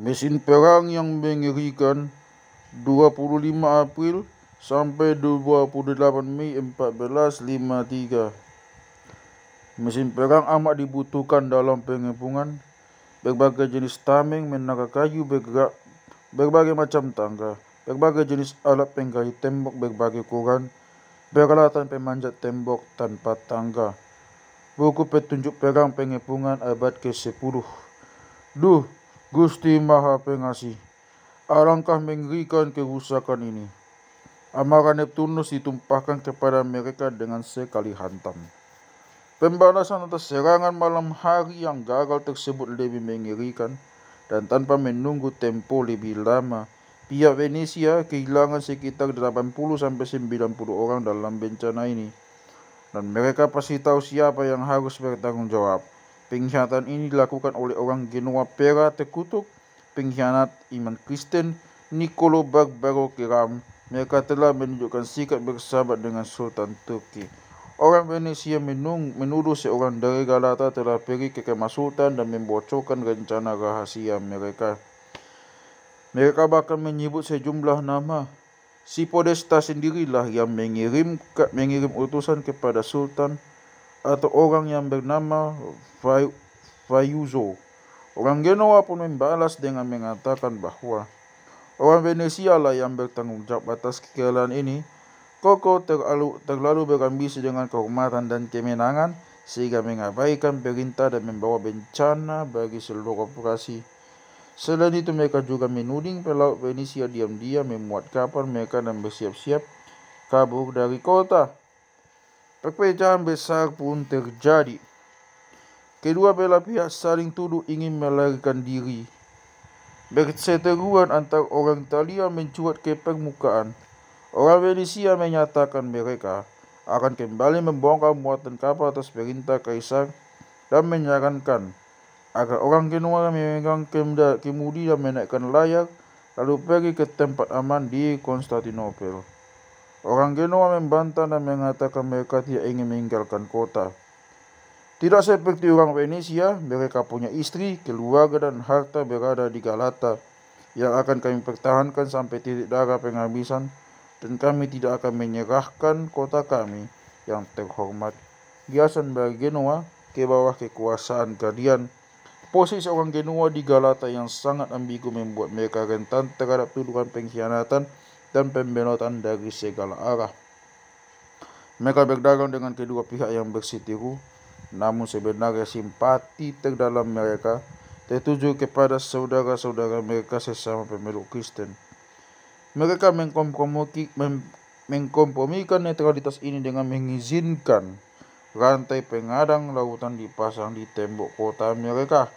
Mesin perang yang mengerikan 25 April sampai 28 Mei 1453. Mesin perang amat dibutuhkan dalam pengepungan berbagai jenis tameng menara kayu bergerak berbagai macam tangga berbagai jenis alat penggali tembok berbagai ukuran peralatan pemanjat tembok tanpa tangga buku petunjuk perang pengepungan abad ke-10 Duh, Gusti Maha Pengasih. Alangkah mengerikan kerusakan ini. Amarah Neptunus ditumpahkan kepada mereka dengan sekali hantam. Pembalasan atas serangan malam hari yang gagal tersebut lebih mengerikan dan tanpa menunggu tempo lebih lama, pihak Venesia kehilangan sekitar 80-90 orang dalam bencana ini. Dan mereka pasti tahu siapa yang harus bertanggung jawab. Pengkhianatan ini dilakukan oleh orang Genoa Pera terkutuk, pengkhianat iman Kristen Nicolo Barbaro Kiram. Mereka telah menunjukkan sikap bersahabat dengan Sultan Turki. Orang Venesia menung, menuduh seorang dari Galata telah pergi ke kemah Sultan dan membocorkan rencana rahasia mereka. Mereka bahkan menyebut sejumlah nama. Si Podesta sendirilah yang mengirim, mengirim utusan kepada Sultan Turki. atau orang yang bernama Fayuzo. Orang Genoa pun membalas dengan mengatakan bahwa orang Venesia lah yang bertanggung jawab atas kekalahan ini. Koko terlalu, terlalu berambisi dengan kehormatan dan kemenangan sehingga mengabaikan perintah dan membawa bencana bagi seluruh operasi. Selain itu mereka juga menuding pelaut Venesia diam-diam memuat kapal mereka dan bersiap-siap kabur dari kota. Perpecahan besar pun terjadi. Kedua belah pihak saling tuduh ingin melarikan diri. Perseteruan antara orang Italia mencuat ke permukaan. Orang Venesia menyatakan mereka akan kembali membongkar muatan kapal atas perintah kaisar dan menyarankan agar orang Genoa memegang kemudi dan menaikkan layar lalu pergi ke tempat aman di Konstantinopel. Orang Genoa membantah dan mengatakan mereka tidak ingin meninggalkan kota. Tidak seperti orang Venesia, mereka punya istri, keluarga, dan harta berada di Galata yang akan kami pertahankan sampai titik darah penghabisan dan kami tidak akan menyerahkan kota kami yang terhormat. Hiasan dari Genoa ke bawah kekuasaan kalian. Posisi orang Genoa di Galata yang sangat ambigu membuat mereka rentan terhadap tuduhan pengkhianatan dan pembelotan dari segala arah. Mereka berdagang dengan kedua pihak yang bersiteru, namun sebenarnya simpati terdalam mereka tertuju kepada saudara-saudara mereka sesama pemeluk Kristen. Mereka mengkompromikan netralitas ini dengan mengizinkan rantai pengadang lautan dipasang di tembok kota mereka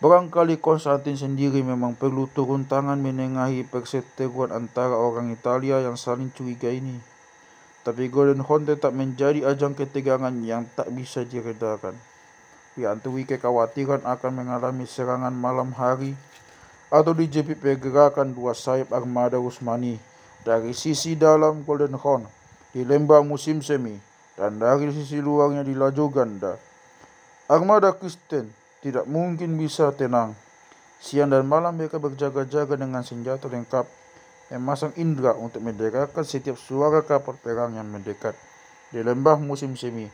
Barangkali Konstantin sendiri memang perlu turun tangan menengahi perseteruan antara orang Italia yang saling curiga ini. Tapi Golden Horn tetap menjadi ajang ketegangan yang tak bisa diredakan. Diantui kekhawatiran akan mengalami serangan malam hari atau dijepit pergerakan dua sayap armada Usmani dari sisi dalam Golden Horn di lembang musim semi dan dari sisi luarnya di ganda Armada Kristen tidak mungkin bisa tenang. Siang dan malam mereka berjaga-jaga dengan senjata lengkap, memasang indera untuk mendekatkan setiap suara kapal perang yang mendekat. Di lembah musim semi,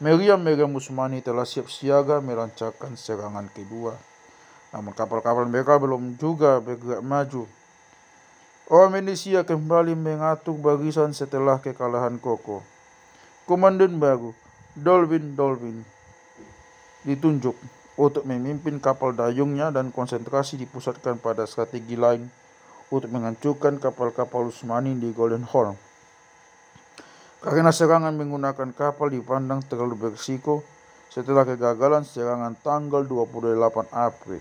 meriam-meriam Musmani telah siap siaga melancarkan serangan kedua. Namun kapal-kapal mereka belum juga bergerak maju. Orang Indonesia kembali mengatur barisan setelah kekalahan Koko. Komandan baru, Dolvin Dolvin, ditunjuk untuk memimpin kapal dayungnya dan konsentrasi dipusatkan pada strategi lain untuk menghancurkan kapal-kapal Utsmani di Golden Horn. Karena serangan menggunakan kapal dipandang terlalu berisiko setelah kegagalan serangan tanggal 28 April.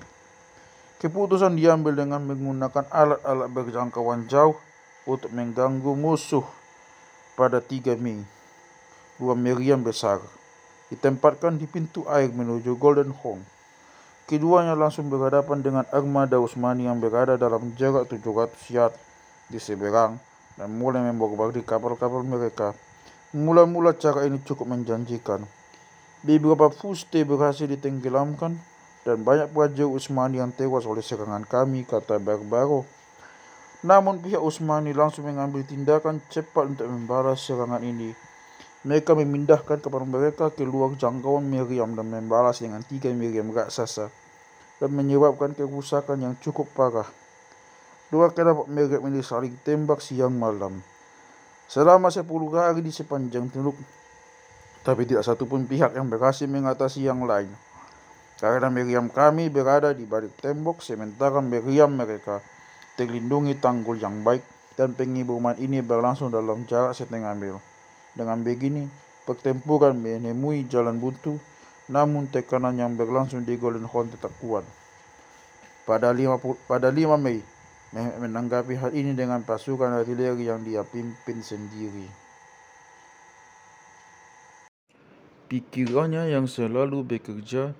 Keputusan diambil dengan menggunakan alat-alat berjangkauan jauh untuk mengganggu musuh pada 3 Mei. Dua meriam besar ditempatkan di pintu air menuju Golden Horn. Keduanya langsung berhadapan dengan armada Utsmani yang berada dalam jarak 700 yard di seberang dan mulai membombardir kapal-kapal mereka. Mula-mula cara ini cukup menjanjikan. Beberapa fuste berhasil ditenggelamkan dan banyak prajurit Utsmani yang tewas oleh serangan kami, kata Barbaro. Namun pihak Utsmani langsung mengambil tindakan cepat untuk membalas serangan ini. Mereka memindahkan kapal mereka ke luar jangkauan Miriam dan membalas dengan tiga Miriam raksasa dan menyebabkan kerusakan yang cukup parah. Dua kelompok mereka ini saling tembak siang malam. Selama sepuluh hari di sepanjang teluk, tapi tidak satu pun pihak yang berhasil mengatasi yang lain. Karena meriam kami berada di balik tembok, sementara meriam mereka terlindungi tanggul yang baik dan pengibuman ini berlangsung dalam jarak setengah mil. Dengan begini, pertempuran menemui jalan buntu namun tekanan yang berlangsung di Golden Horn tetap kuat. Pada 5, pada 5 Mei, Mehmet menanggapi hal ini dengan pasukan artileri yang dia pimpin sendiri. Pikirannya yang selalu bekerja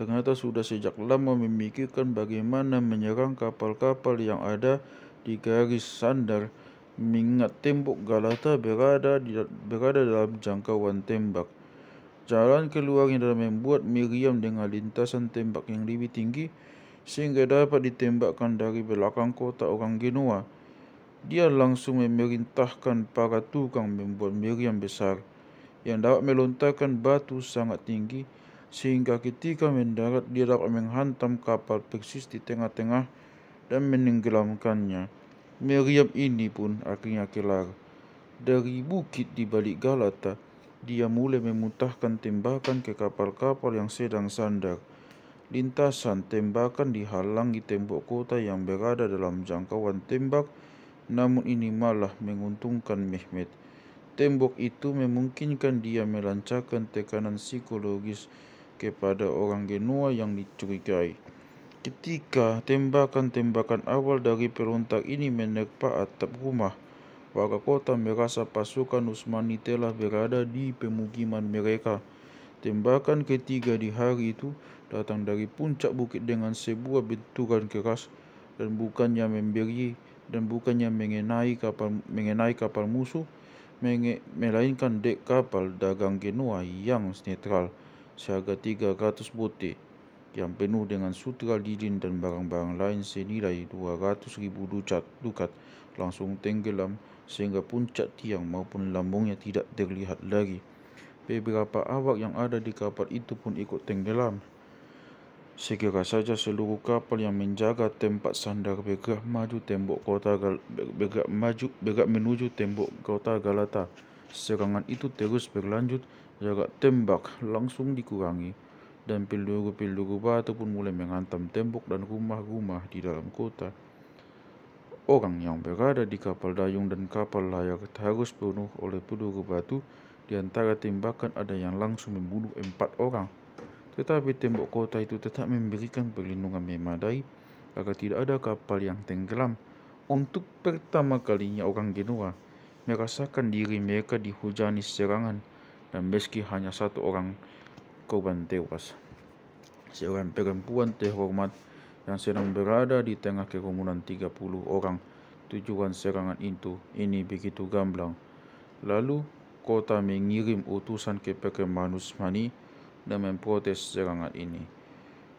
ternyata sudah sejak lama memikirkan bagaimana menyerang kapal-kapal yang ada di garis sandar mengingat tembok Galata berada di, berada dalam jangkauan tembak. Jalan yang dalam membuat Miriam dengan lintasan tembak yang lebih tinggi sehingga dapat ditembakkan dari belakang kota orang Genoa. Dia langsung memerintahkan para tukang membuat Miriam besar yang dapat melontarkan batu sangat tinggi sehingga ketika mendarat dia dapat menghantam kapal persis di tengah-tengah dan menenggelamkannya. Miriam ini pun akhirnya kelar. Dari bukit di balik Galata, Dia mulai memutahkan tembakan ke kapal-kapal yang sedang sandar. Lintasan tembakan dihalangi tembok kota yang berada dalam jangkauan tembak, namun ini malah menguntungkan Mehmet. Tembok itu memungkinkan dia melancarkan tekanan psikologis kepada orang Genoa yang dicurigai. Ketika tembakan-tembakan awal dari perontak ini menerpa atap rumah, warga kota merasa pasukan Utsmani telah berada di pemukiman mereka. Tembakan ketiga di hari itu datang dari puncak bukit dengan sebuah benturan keras dan bukannya memberi dan bukannya mengenai kapal mengenai kapal musuh menge, melainkan dek kapal dagang Genoa yang netral seharga 300 bote yang penuh dengan sutra lilin dan barang-barang lain senilai 200 ribu ducat, dukat langsung tenggelam sehingga puncak tiang maupun lambungnya tidak terlihat lagi. Beberapa awak yang ada di kapal itu pun ikut tenggelam. Sekira saja seluruh kapal yang menjaga tempat sandar bergerak maju tembok kota Gal bergerak maju bergerak menuju tembok kota Galata. Serangan itu terus berlanjut, jarak tembak langsung dikurangi dan peluru-peluru batu pun mulai menghantam tembok dan rumah-rumah di dalam kota. Orang yang berada di kapal dayung dan kapal layar harus bunuh oleh peluru batu. Di antara tembakan ada yang langsung membunuh empat orang. Tetapi tembok kota itu tetap memberikan perlindungan memadai agar tidak ada kapal yang tenggelam. Untuk pertama kalinya orang Genoa merasakan diri mereka dihujani serangan dan meski hanya satu orang korban tewas. Seorang perempuan terhormat yang sedang berada di tengah kerumunan 30 orang tujuan serangan itu ini begitu gamblang. Lalu, kota mengirim utusan ke Pekin Manusmani dan memprotes serangan ini.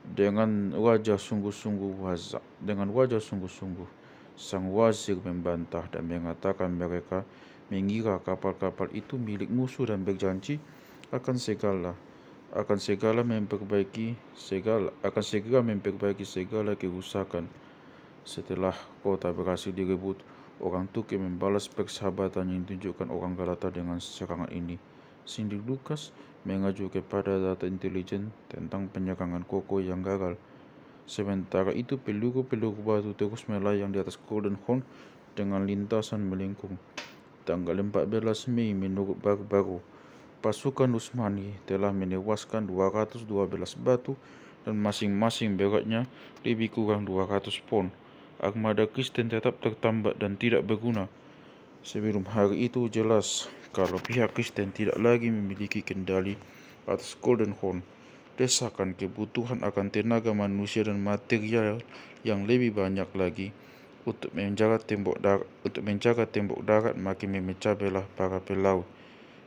Dengan wajah sungguh-sungguh wazak, dengan wajah sungguh-sungguh, sang wazir membantah dan mengatakan mereka mengira kapal-kapal itu milik musuh dan berjanji akan segala akan segala memperbaiki segala akan segera memperbaiki segala kerusakan setelah kota berhasil direbut orang Turki membalas persahabatan yang ditunjukkan orang Galata dengan serangan ini Sindik Lukas mengajuk kepada data intelijen tentang penyerangan Koko yang gagal sementara itu peluru-peluru batu terus melayang di atas Golden Horn dengan lintasan melengkung tanggal 14 Mei menurut baru-baru pasukan Utsmani telah menewaskan 212 batu dan masing-masing beratnya lebih kurang 200 pon. Armada Kristen tetap tertambat dan tidak berguna. Sebelum hari itu jelas kalau pihak Kristen tidak lagi memiliki kendali atas Golden Horn. Desakan kebutuhan akan tenaga manusia dan material yang lebih banyak lagi untuk menjaga tembok darat, untuk menjaga tembok darat makin memecah belah para pelaut.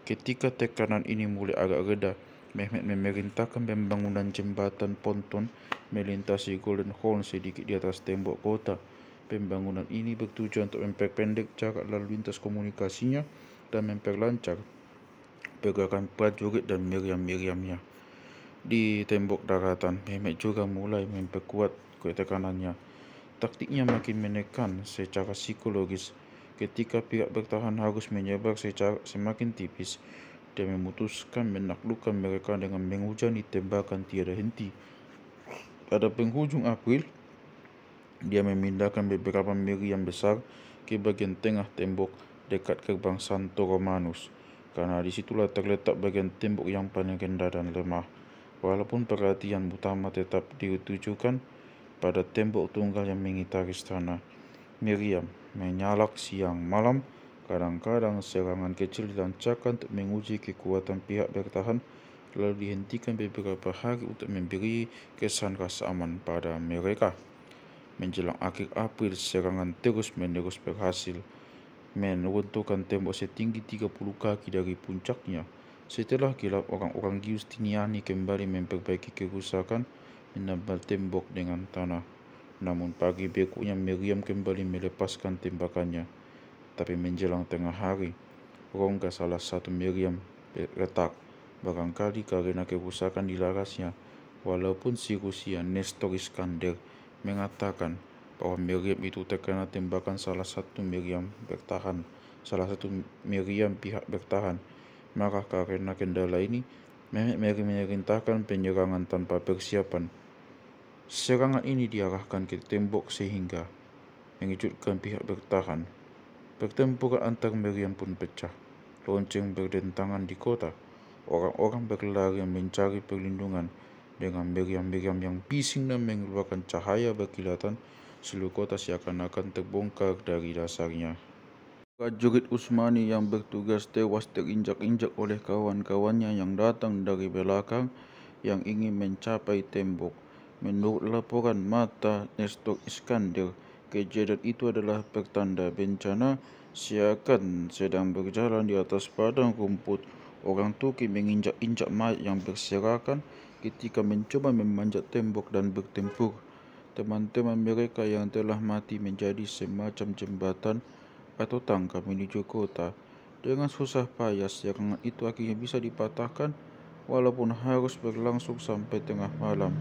Ketika tekanan ini mulai agak reda, Mehmet memerintahkan pembangunan jembatan ponton melintasi Golden Horn sedikit di atas tembok kota. Pembangunan ini bertujuan untuk memperpendek jarak lalu lintas komunikasinya dan memperlancar pergerakan prajurit dan meriam-meriamnya. Di tembok daratan, Mehmet juga mulai memperkuat tekanannya. Taktiknya makin menekan secara psikologis ketika pihak bertahan harus menyebar secara semakin tipis dan memutuskan menaklukkan mereka dengan menghujani tembakan tiada henti. Pada penghujung April, dia memindahkan beberapa meriam besar ke bagian tengah tembok dekat gerbang Santo Romanus karena disitulah terletak bagian tembok yang paling rendah dan lemah. Walaupun perhatian utama tetap ditujukan pada tembok tunggal yang mengitari istana. Miriam menyalak siang malam. Kadang-kadang serangan kecil dilancarkan untuk menguji kekuatan pihak bertahan lalu dihentikan beberapa hari untuk memberi kesan rasa aman pada mereka. Menjelang akhir April, serangan terus-menerus berhasil menurunkan tembok setinggi 30 kaki dari puncaknya. Setelah gelap, orang-orang Giustiniani kembali memperbaiki kerusakan menambal tembok dengan tanah. Namun pagi bekunya Miriam kembali melepaskan tembakannya. Tapi menjelang tengah hari, rongga salah satu Miriam retak, barangkali karena kerusakan di larasnya. Walaupun si Rusia Nestor Iskander mengatakan bahwa Miriam itu terkena tembakan salah satu Miriam bertahan, salah satu Miriam pihak bertahan, maka karena kendala ini, Mary merintahkan penyerangan tanpa persiapan Serangan ini diarahkan ke tembok sehingga mengejutkan pihak bertahan. Pertempuran antar meriam pun pecah. Lonceng berdentangan di kota. Orang-orang berlarian mencari perlindungan dengan meriam-meriam yang bising dan mengeluarkan cahaya berkilatan seluruh kota seakan-akan terbongkar dari dasarnya. Prajurit Usmani yang bertugas tewas terinjak-injak oleh kawan-kawannya yang datang dari belakang yang ingin mencapai tembok. Menurut laporan mata Nestor Iskandar, kejadian itu adalah pertanda bencana siakan sedang berjalan di atas padang rumput. Orang Turki menginjak-injak mayat yang berserakan ketika mencoba memanjat tembok dan bertempur. Teman-teman mereka yang telah mati menjadi semacam jembatan atau tangga menuju kota. Dengan susah payah, siakan itu akhirnya bisa dipatahkan walaupun harus berlangsung sampai tengah malam.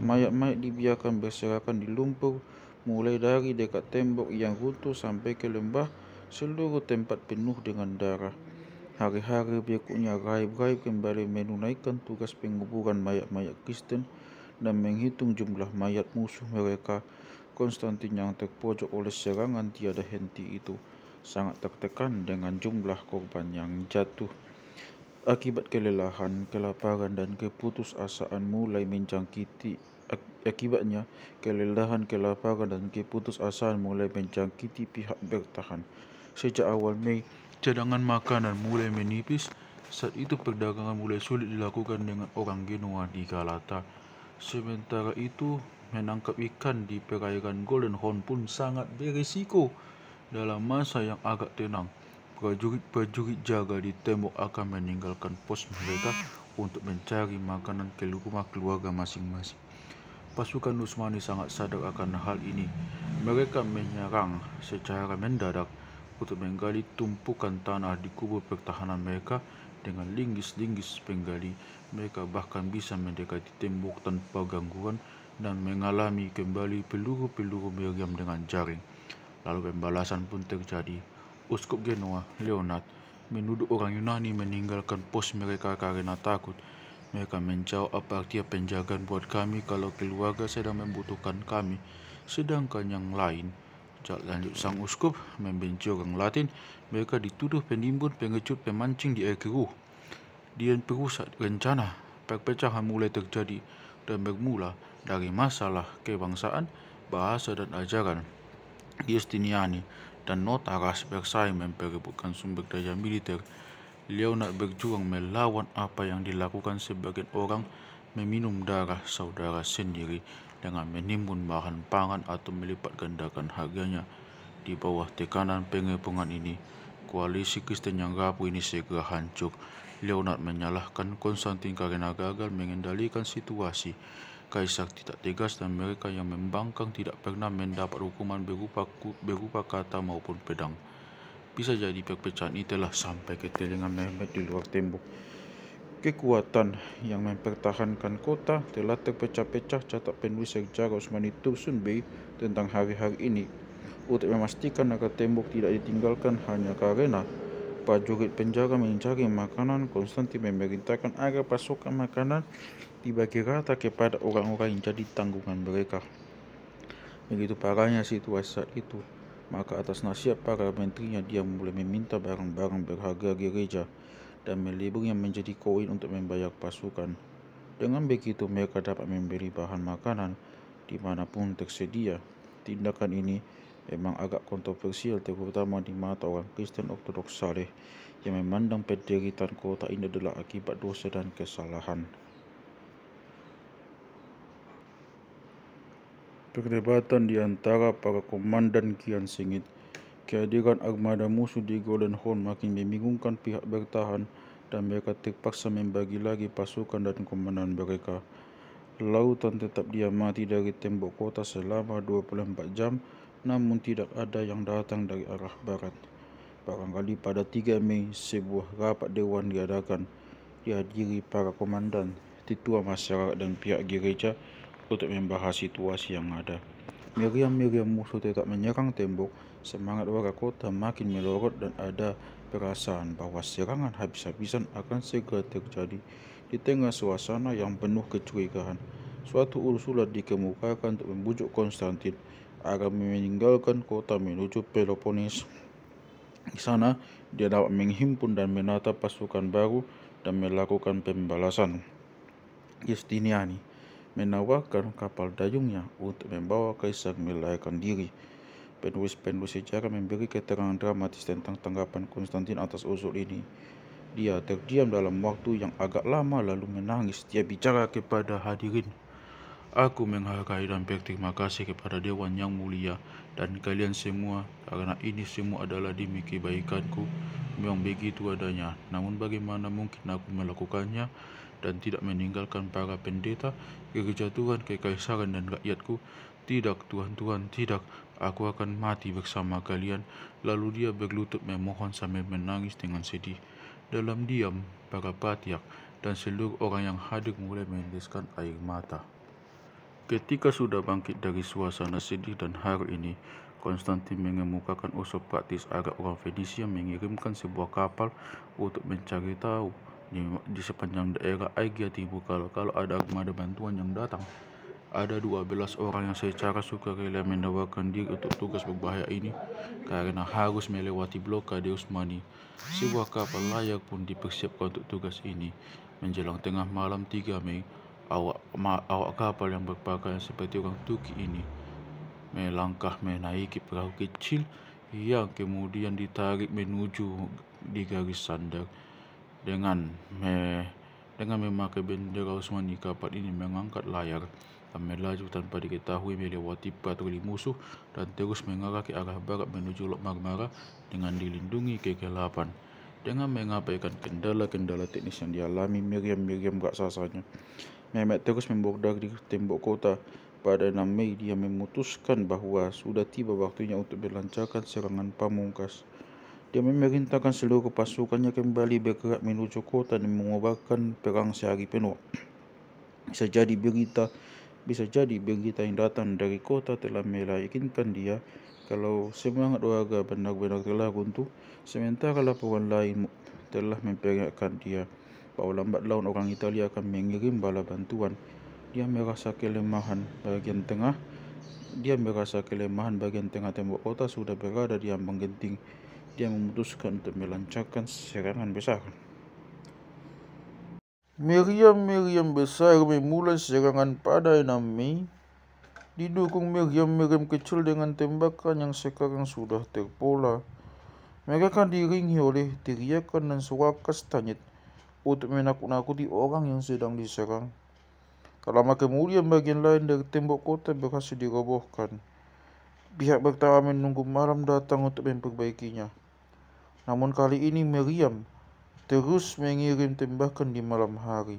Mayat-mayat dibiarkan berserakan di lumpur mulai dari dekat tembok yang runtuh sampai ke lembah seluruh tempat penuh dengan darah. Hari-hari berikutnya gaib-gaib kembali menunaikan tugas penguburan mayat-mayat Kristen dan menghitung jumlah mayat musuh mereka. Konstantin yang terpojok oleh serangan tiada henti itu sangat tertekan dengan jumlah korban yang jatuh. Akibat kelelahan, kelaparan dan keputusasaan mulai menjangkiti Akibatnya, kelelahan, kelaparan, dan keputusasaan mulai menjangkiti pihak bertahan. Sejak awal Mei, cadangan makanan mulai menipis. Saat itu perdagangan mulai sulit dilakukan dengan orang Genoa di Galata. Sementara itu, menangkap ikan di perairan Golden Horn pun sangat berisiko. Dalam masa yang agak tenang, prajurit-prajurit jaga di tembok akan meninggalkan pos mereka untuk mencari makanan ke rumah keluarga masing-masing. Pasukan Utsmani sangat sadar akan hal ini. Mereka menyerang secara mendadak untuk menggali tumpukan tanah di kubur pertahanan mereka dengan linggis-linggis penggali. Mereka bahkan bisa mendekati tembok tanpa gangguan dan mengalami kembali peluru-peluru meriam dengan jaring. Lalu pembalasan pun terjadi. Uskup Genoa, Leonard, menuduh orang Yunani meninggalkan pos mereka karena takut mereka menjawab artinya penjagaan buat kami kalau keluarga sedang membutuhkan kami. Sedangkan yang lain, lanjut sang uskup membenci orang Latin, mereka dituduh penimbun, pengecut, pemancing di air keruh. Dia perusak rencana, perpecahan mulai terjadi dan bermula dari masalah kebangsaan, bahasa dan ajaran. Giustiniani dan Notaras bersaing memperebutkan sumber daya militer Beliau nak berjuang melawan apa yang dilakukan sebagian orang meminum darah saudara sendiri dengan menimbun bahan pangan atau melipat gandakan harganya. Di bawah tekanan pengepungan ini, koalisi Kristen yang rapuh ini segera hancur. Leonard menyalahkan Konstantin karena gagal mengendalikan situasi. Kaisar tidak tegas dan mereka yang membangkang tidak pernah mendapat hukuman berupa berupa kata maupun pedang. Bisa jadi perpecahan ini telah sampai ke telinga Mehmet di luar tembok. Kekuatan yang mempertahankan kota telah terpecah-pecah catat penulis sejarah Utsmani Tursun Bey tentang hari-hari ini untuk memastikan agar tembok tidak ditinggalkan hanya karena prajurit penjara mencari makanan Konstantin memerintahkan agar pasokan makanan dibagi rata kepada orang-orang yang jadi tanggungan mereka. Begitu parahnya situasi saat itu. Maka atas nasihat para menterinya dia mulai meminta barang-barang berharga gereja dan meleburnya menjadi koin untuk membayar pasukan. Dengan begitu mereka dapat membeli bahan makanan dimanapun tersedia. Tindakan ini memang agak kontroversial terutama di mata orang Kristen Ortodoks Saleh yang memandang penderitaan kota ini adalah akibat dosa dan kesalahan. Perdebatan di antara para komandan kian sengit. Kehadiran armada musuh di Golden Horn makin membingungkan pihak bertahan dan mereka terpaksa membagi lagi pasukan dan komandan mereka. Lautan tetap diamati dari tembok kota selama 24 jam namun tidak ada yang datang dari arah barat. Barangkali pada 3 Mei sebuah rapat dewan diadakan dihadiri para komandan, tetua masyarakat dan pihak gereja untuk membahas situasi yang ada. Miriam-miriam musuh tetap menyerang tembok, semangat warga kota makin melorot dan ada perasaan bahwa serangan habis-habisan akan segera terjadi di tengah suasana yang penuh kecurigaan. Suatu usulan dikemukakan untuk membujuk Konstantin agar meninggalkan kota menuju Peloponnes. Di sana, dia dapat menghimpun dan menata pasukan baru dan melakukan pembalasan. Justiniani menawarkan kapal dayungnya untuk membawa kaisar melahirkan diri. Penulis-penulis sejarah memberi keterangan dramatis tentang tanggapan Konstantin atas usul ini. Dia terdiam dalam waktu yang agak lama lalu menangis. Dia bicara kepada hadirin. Aku menghargai dan berterima kasih kepada Dewan yang mulia dan kalian semua karena ini semua adalah demi kebaikanku. Memang begitu adanya. Namun bagaimana mungkin aku melakukannya? dan tidak meninggalkan para pendeta, gereja Tuhan, kekaisaran, dan rakyatku. Tidak, Tuhan, Tuhan, tidak, aku akan mati bersama kalian. Lalu dia berlutut memohon sambil menangis dengan sedih. Dalam diam, para patiak dan seluruh orang yang hadir mulai meneteskan air mata. Ketika sudah bangkit dari suasana sedih dan haru ini, Konstantin mengemukakan usul praktis agar orang Venesia mengirimkan sebuah kapal untuk mencari tahu di, di sepanjang daerah Aegea Timur kalau-kalau ada armada bantuan yang datang. Ada 12 orang yang secara sukarela mendawarkan diri untuk tugas berbahaya ini karena harus melewati blokade Usmani. Sebuah kapal layak pun dipersiapkan untuk tugas ini. Menjelang tengah malam 3 Mei, awak, ma, awak kapal yang berpakaian seperti orang Turki ini melangkah menaiki perahu kecil yang kemudian ditarik menuju di garis sandar dengan me, dengan memakai bendera Osmani kapal ini mengangkat layar dan melaju tanpa diketahui melewati patroli musuh dan terus mengarah ke arah barat menuju Lok Marmara dengan dilindungi kegelapan. Dengan mengabaikan kendala-kendala teknis yang dialami miriam-miriam raksasanya, Mehmet terus membordar di tembok kota. Pada 6 Mei, dia memutuskan bahwa sudah tiba waktunya untuk melancarkan serangan pamungkas. Dia memerintahkan seluruh pasukannya kembali bergerak menuju kota dan mengubahkan perang sehari penuh. Bisa jadi berita bisa jadi berita yang datang dari kota telah meyakinkan dia kalau semangat warga benar-benar telah runtuh sementara laporan lain telah memperingatkan dia bahawa lambat laun orang Italia akan mengirim bala bantuan dia merasa kelemahan bagian tengah dia merasa kelemahan bagian tengah tembok kota sudah berada di ambang genting dia memutuskan untuk melancarkan serangan besar. Meriam-meriam besar memulai serangan pada Mei, didukung meriam-meriam kecil dengan tembakan yang sekarang sudah terpola. Mereka diringi oleh teriakan dan suara kastanyet untuk menakut-nakuti orang yang sedang diserang. Tak lama kemudian bagian lain dari tembok kota berhasil dirobohkan. Pihak bertawar menunggu malam datang untuk memperbaikinya. Namun kali ini Miriam terus mengirim tembakan di malam hari.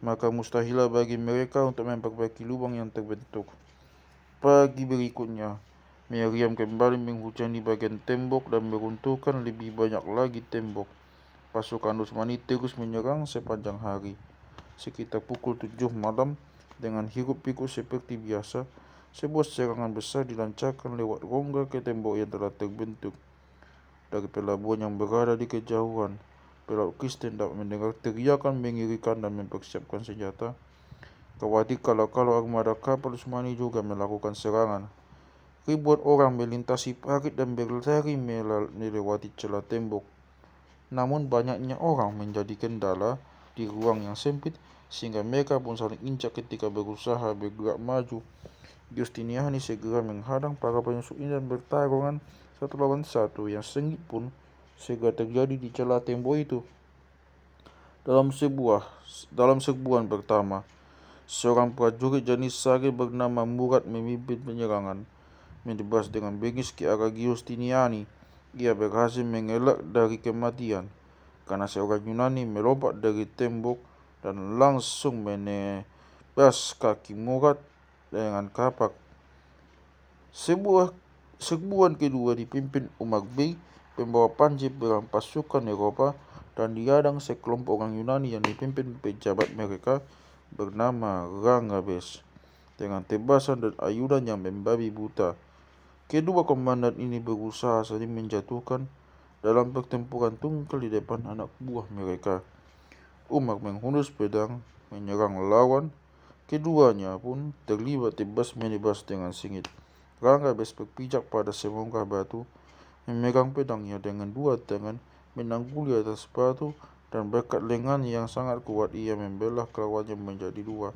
Maka mustahilah bagi mereka untuk memperbaiki lubang yang terbentuk. Pagi berikutnya, Miriam kembali menghujani bagian tembok dan meruntuhkan lebih banyak lagi tembok. Pasukan Utsmani terus menyerang sepanjang hari. Sekitar pukul 7 malam, dengan hiruk-pikuk seperti biasa, sebuah serangan besar dilancarkan lewat rongga ke tembok yang telah terbentuk dari pelabuhan yang berada di kejauhan. Pelaut Kristen dapat mendengar teriakan mengirikan dan mempersiapkan senjata. Khawatir kalau-kalau armada kapal Usmani juga melakukan serangan. Ribuan orang melintasi parit dan berlari melewati celah tembok. Namun banyaknya orang menjadi kendala di ruang yang sempit sehingga mereka pun saling injak ketika berusaha bergerak maju. Justiniani segera menghadang para penyusup dan bertarungan satu lawan satu yang sengit pun segera terjadi di celah tembok itu. Dalam sebuah dalam sebulan pertama, seorang prajurit jenis sage bernama Murad memimpin penyerangan, menebas dengan bengis ke arah Giustiniani. Ia berhasil mengelak dari kematian karena seorang Yunani melompat dari tembok dan langsung menebas kaki Murad dengan kapak. Sebuah Serbuan kedua dipimpin Umar Bey, pembawa panji perang pasukan Eropa, dan diadang sekelompok orang Yunani yang dipimpin pejabat mereka bernama Rangabes dengan tebasan dan ayunan yang membabi buta. Kedua komandan ini berusaha saling menjatuhkan dalam pertempuran tungkal di depan anak buah mereka. Umar menghunus pedang, menyerang lawan, keduanya pun terlibat tebas menebas dengan sengit. Rangabes berpijak pada semongkah batu, memegang pedangnya dengan dua tangan, menangguli atas batu, dan berkat lengan yang sangat kuat ia membelah kelawannya menjadi dua.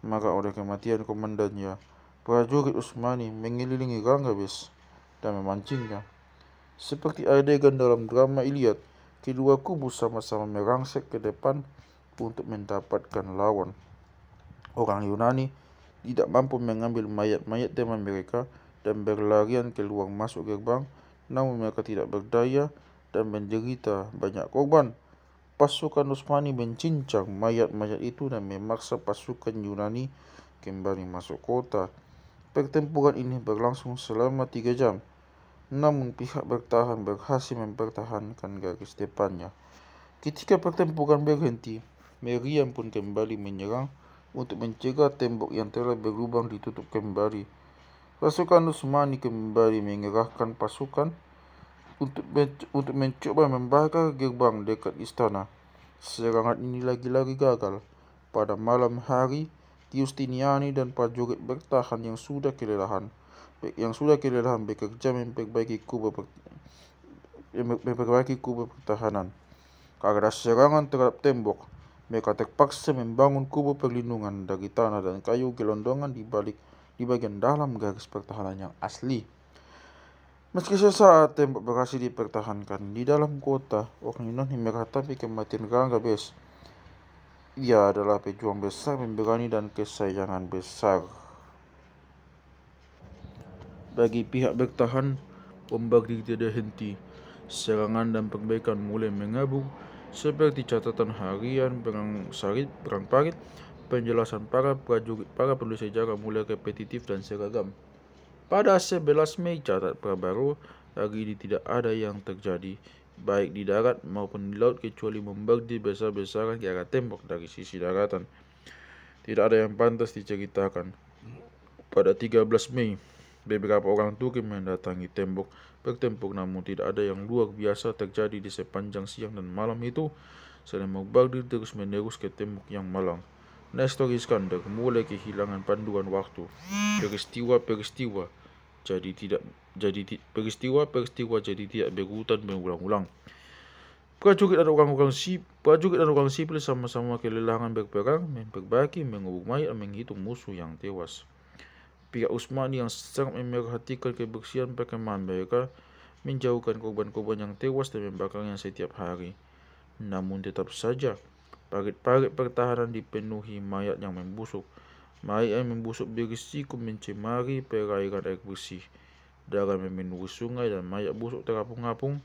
Maka oleh kematian komandannya, prajurit Usmani mengelilingi Rangabes dan memancingnya. Seperti adegan dalam drama Iliad, kedua kubu sama-sama merangsek ke depan untuk mendapatkan lawan. Orang Yunani tidak mampu mengambil mayat-mayat teman mereka dan berlarian ke keluar masuk gerbang namun mereka tidak berdaya dan menderita banyak korban pasukan Utsmani mencincang mayat-mayat itu dan memaksa pasukan Yunani kembali masuk kota pertempuran ini berlangsung selama 3 jam namun pihak bertahan berhasil mempertahankan garis depannya ketika pertempuran berhenti Merian pun kembali menyerang untuk mencegah tembok yang telah berlubang ditutup kembali. Pasukan Usmani kembali mengerahkan pasukan untuk, untuk mencoba membakar gerbang dekat istana. Serangan ini lagi-lagi gagal. Pada malam hari, Justiniani dan prajurit bertahan yang sudah kelelahan yang sudah kelelahan bekerja memperbaiki kubu memperbaiki kubah pertahanan. Karena serangan terhadap tembok, mereka terpaksa membangun kubu perlindungan dari tanah dan kayu gelondongan di balik di bagian dalam garis pertahanan yang asli. Meski sesaat tembok berhasil dipertahankan di dalam kota, orang Yunani meratapi kematian Bes. Ia adalah pejuang besar, pemberani, dan kesayangan besar. Bagi pihak bertahan, ombak tidak henti. Serangan dan perbaikan mulai mengabung seperti catatan harian, perang sarit, perang parit, penjelasan para prajurit, para penulis sejarah mulai repetitif dan seragam. Pada 11 Mei catat Prabaru, lagi ini tidak ada yang terjadi baik di darat maupun di laut kecuali membagi besar-besaran ke arah tembok dari sisi daratan. Tidak ada yang pantas diceritakan. Pada 13 Mei, beberapa orang Turki mendatangi tembok bertempur namun tidak ada yang luar biasa terjadi di sepanjang siang dan malam itu selain Baghdad terus menerus ke tembok yang malang. Nestor Iskandar mulai kehilangan panduan waktu. Peristiwa-peristiwa jadi tidak jadi peristiwa-peristiwa jadi tidak berurutan berulang-ulang. Prajurit dan orang-orang sipil, prajurit dan orang sipil sama-sama kelelahan berperang, memperbaiki, mengurmai, mayat, menghitung musuh yang tewas. Pihak Utsmani yang sangat memerhatikan kebersihan perkemahan mereka menjauhkan korban-korban yang tewas dan membakar yang setiap hari. Namun tetap saja, parit-parit pertahanan dipenuhi mayat yang membusuk. Mayat yang membusuk berisiko mencemari perairan air bersih. Darah memenuhi sungai dan mayat busuk terapung-apung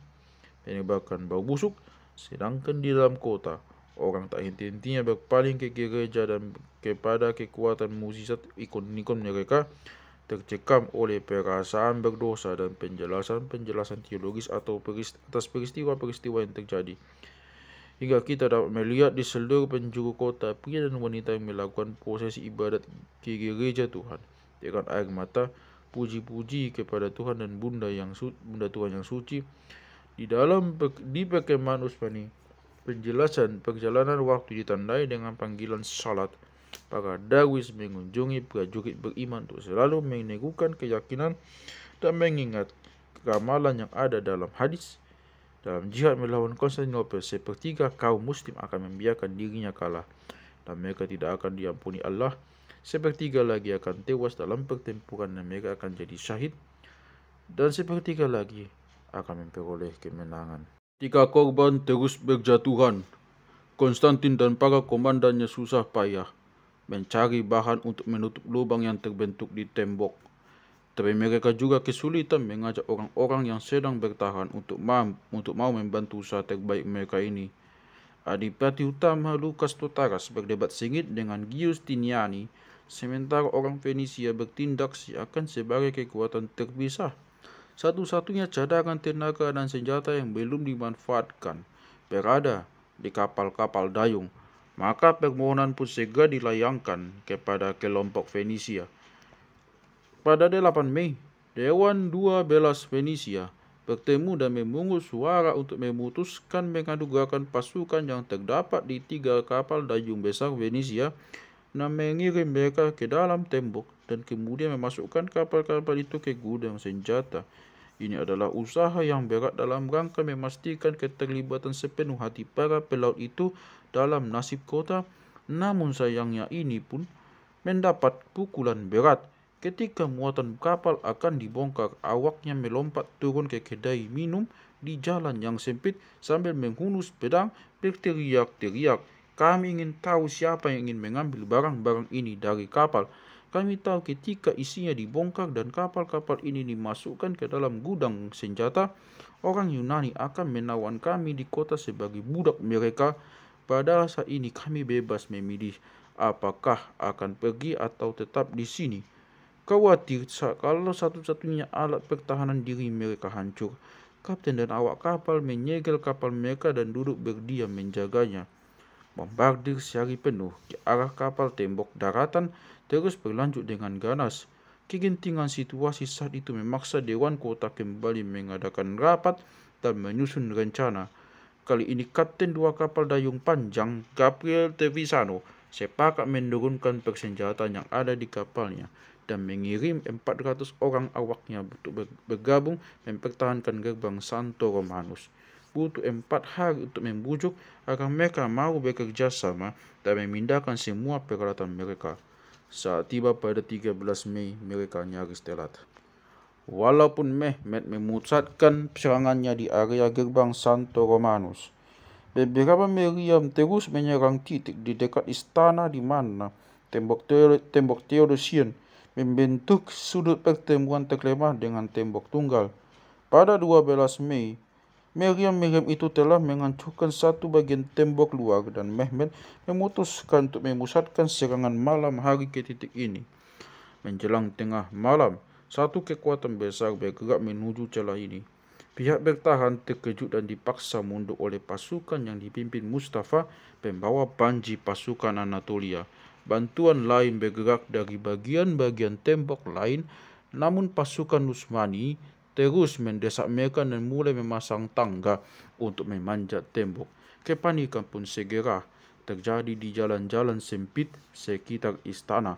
menyebabkan bau busuk, sedangkan di dalam kota, Orang tak henti-hentinya berpaling ke gereja dan kepada kekuatan mukjizat ikon-ikon mereka tercekam oleh perasaan berdosa dan penjelasan-penjelasan teologis atau perist atas peristiwa-peristiwa yang terjadi. Hingga kita dapat melihat di seluruh penjuru kota pria dan wanita yang melakukan prosesi ibadat ke gereja Tuhan dengan air mata puji-puji kepada Tuhan dan Bunda yang Bunda Tuhan yang suci di dalam di perkemahan Uspani Penjelasan perjalanan waktu ditandai dengan panggilan salat. Para Dawis mengunjungi prajurit beriman untuk selalu meneguhkan keyakinan dan mengingat ramalan yang ada dalam hadis. Dalam jihad melawan Konstantinopel, sepertiga kaum muslim akan membiarkan dirinya kalah dan mereka tidak akan diampuni Allah. Sepertiga lagi akan tewas dalam pertempuran dan mereka akan jadi syahid dan sepertiga lagi akan memperoleh kemenangan. Tiga korban terus berjatuhan. Konstantin dan para komandannya susah payah mencari bahan untuk menutup lubang yang terbentuk di tembok. Tapi mereka juga kesulitan mengajak orang-orang yang sedang bertahan untuk mau, untuk mau membantu usaha terbaik mereka ini. Adipati utama Lukas Totaras berdebat sengit dengan Gius Tiniani, sementara orang Venesia bertindak seakan sebagai kekuatan terpisah. Satu-satunya cadangan tenaga dan senjata yang belum dimanfaatkan berada di kapal-kapal dayung. Maka permohonan pun segera dilayangkan kepada kelompok Venesia. Pada 8 Mei, Dewan 12 Venesia bertemu dan memungut suara untuk memutuskan mengadugakan pasukan yang terdapat di tiga kapal dayung besar Venesia dan mengirim mereka ke dalam tembok dan kemudian memasukkan kapal-kapal itu ke gudang senjata ini adalah usaha yang berat dalam rangka memastikan keterlibatan sepenuh hati para pelaut itu dalam nasib kota. Namun sayangnya ini pun mendapat pukulan berat ketika muatan kapal akan dibongkar. Awaknya melompat turun ke kedai minum di jalan yang sempit sambil menghunus pedang berteriak-teriak. Kami ingin tahu siapa yang ingin mengambil barang-barang ini dari kapal. Kami tahu ketika isinya dibongkar dan kapal-kapal ini dimasukkan ke dalam gudang senjata, orang Yunani akan menawan kami di kota sebagai budak mereka. Padahal saat ini kami bebas memilih apakah akan pergi atau tetap di sini. Khawatir kalau satu-satunya alat pertahanan diri mereka hancur. Kapten dan awak kapal menyegel kapal mereka dan duduk berdiam menjaganya. Bombardir sehari penuh ke arah kapal tembok daratan terus berlanjut dengan ganas. Kegentingan situasi saat itu memaksa Dewan Kota kembali mengadakan rapat dan menyusun rencana. Kali ini Kapten dua kapal dayung panjang, Gabriel Tevisano, sepakat menurunkan persenjataan yang ada di kapalnya dan mengirim 400 orang awaknya untuk bergabung mempertahankan gerbang Santo Romanus. Butuh empat hari untuk membujuk agar mereka mau bekerja sama dan memindahkan semua peralatan mereka. Saat tiba pada 13 Mei, mereka nyaris telat. Walaupun Mehmet memusatkan serangannya di area gerbang Santo Romanus, beberapa meriam terus menyerang titik di dekat istana di mana tembok, Teo- tembok Theodosian membentuk sudut pertemuan terlemah dengan tembok tunggal. Pada 12 Mei, Miriam-Miriam itu telah menghancurkan satu bagian tembok luar dan Mehmet memutuskan untuk memusatkan serangan malam hari ke titik ini. Menjelang tengah malam, satu kekuatan besar bergerak menuju celah ini. Pihak bertahan terkejut dan dipaksa mundur oleh pasukan yang dipimpin Mustafa, pembawa panji pasukan Anatolia. Bantuan lain bergerak dari bagian-bagian tembok lain, namun pasukan Nusmani terus mendesak mereka dan mulai memasang tangga untuk memanjat tembok. Kepanikan pun segera terjadi di jalan-jalan sempit sekitar istana.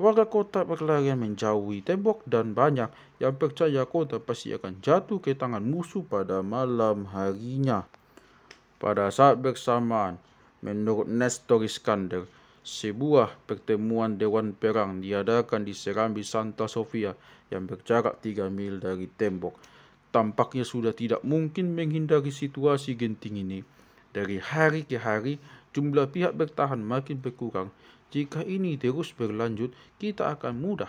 Warga kota berlarian menjauhi tembok dan banyak yang percaya kota pasti akan jatuh ke tangan musuh pada malam harinya. Pada saat bersamaan, menurut Nestor Iskander, sebuah pertemuan Dewan Perang diadakan di Serambi Santa Sofia yang berjarak 3 mil dari tembok. Tampaknya sudah tidak mungkin menghindari situasi genting ini. Dari hari ke hari, jumlah pihak bertahan makin berkurang. Jika ini terus berlanjut, kita akan mudah.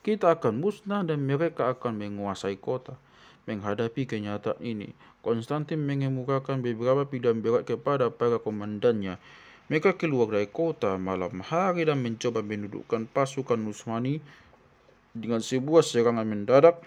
Kita akan musnah dan mereka akan menguasai kota. Menghadapi kenyataan ini, Konstantin mengemukakan beberapa pilihan berat kepada para komandannya mereka keluar dari kota malam hari dan mencoba menundukkan pasukan Nusmani dengan sebuah serangan mendadak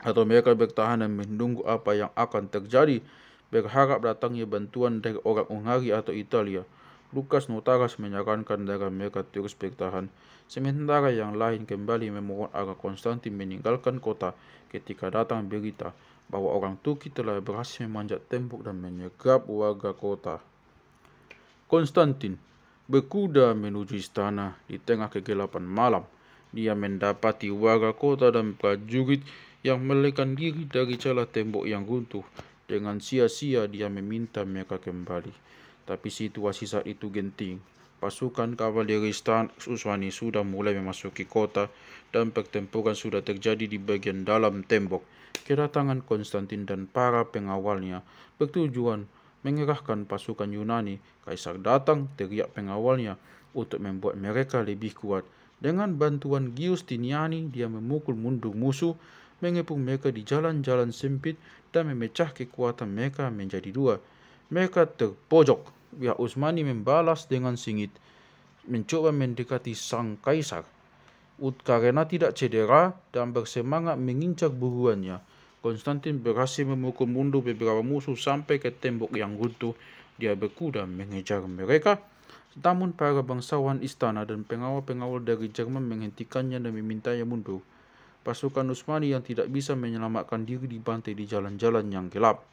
atau mereka bertahan dan menunggu apa yang akan terjadi berharap datangnya bantuan dari orang Unghari atau Italia. Lukas Notaras menyarankan agar mereka terus bertahan, sementara yang lain kembali memohon agar Konstantin meninggalkan kota ketika datang berita bahwa orang Turki telah berhasil memanjat tembok dan menyergap warga kota. Konstantin berkuda menuju istana di tengah kegelapan malam. Dia mendapati warga kota dan prajurit yang melekan diri dari celah tembok yang runtuh. Dengan sia-sia dia meminta mereka kembali. Tapi situasi saat itu genting. Pasukan kavaleri Stan Suswani sudah mulai memasuki kota dan pertempuran sudah terjadi di bagian dalam tembok. Kedatangan Konstantin dan para pengawalnya bertujuan mengerahkan pasukan Yunani, kaisar datang teriak pengawalnya untuk membuat mereka lebih kuat. Dengan bantuan Giustiniani, dia memukul mundur musuh, mengepung mereka di jalan-jalan sempit dan memecah kekuatan mereka menjadi dua. Mereka terpojok. Pihak Utsmani membalas dengan sengit mencoba mendekati sang kaisar. Ut karena tidak cedera dan bersemangat mengincar buruannya. Konstantin berhasil memukul mundur beberapa musuh sampai ke tembok yang runtuh. Dia berkuda mengejar mereka. Namun para bangsawan istana dan pengawal-pengawal dari Jerman menghentikannya dan memintanya mundur. Pasukan Usmani yang tidak bisa menyelamatkan diri dibantai di jalan-jalan yang gelap.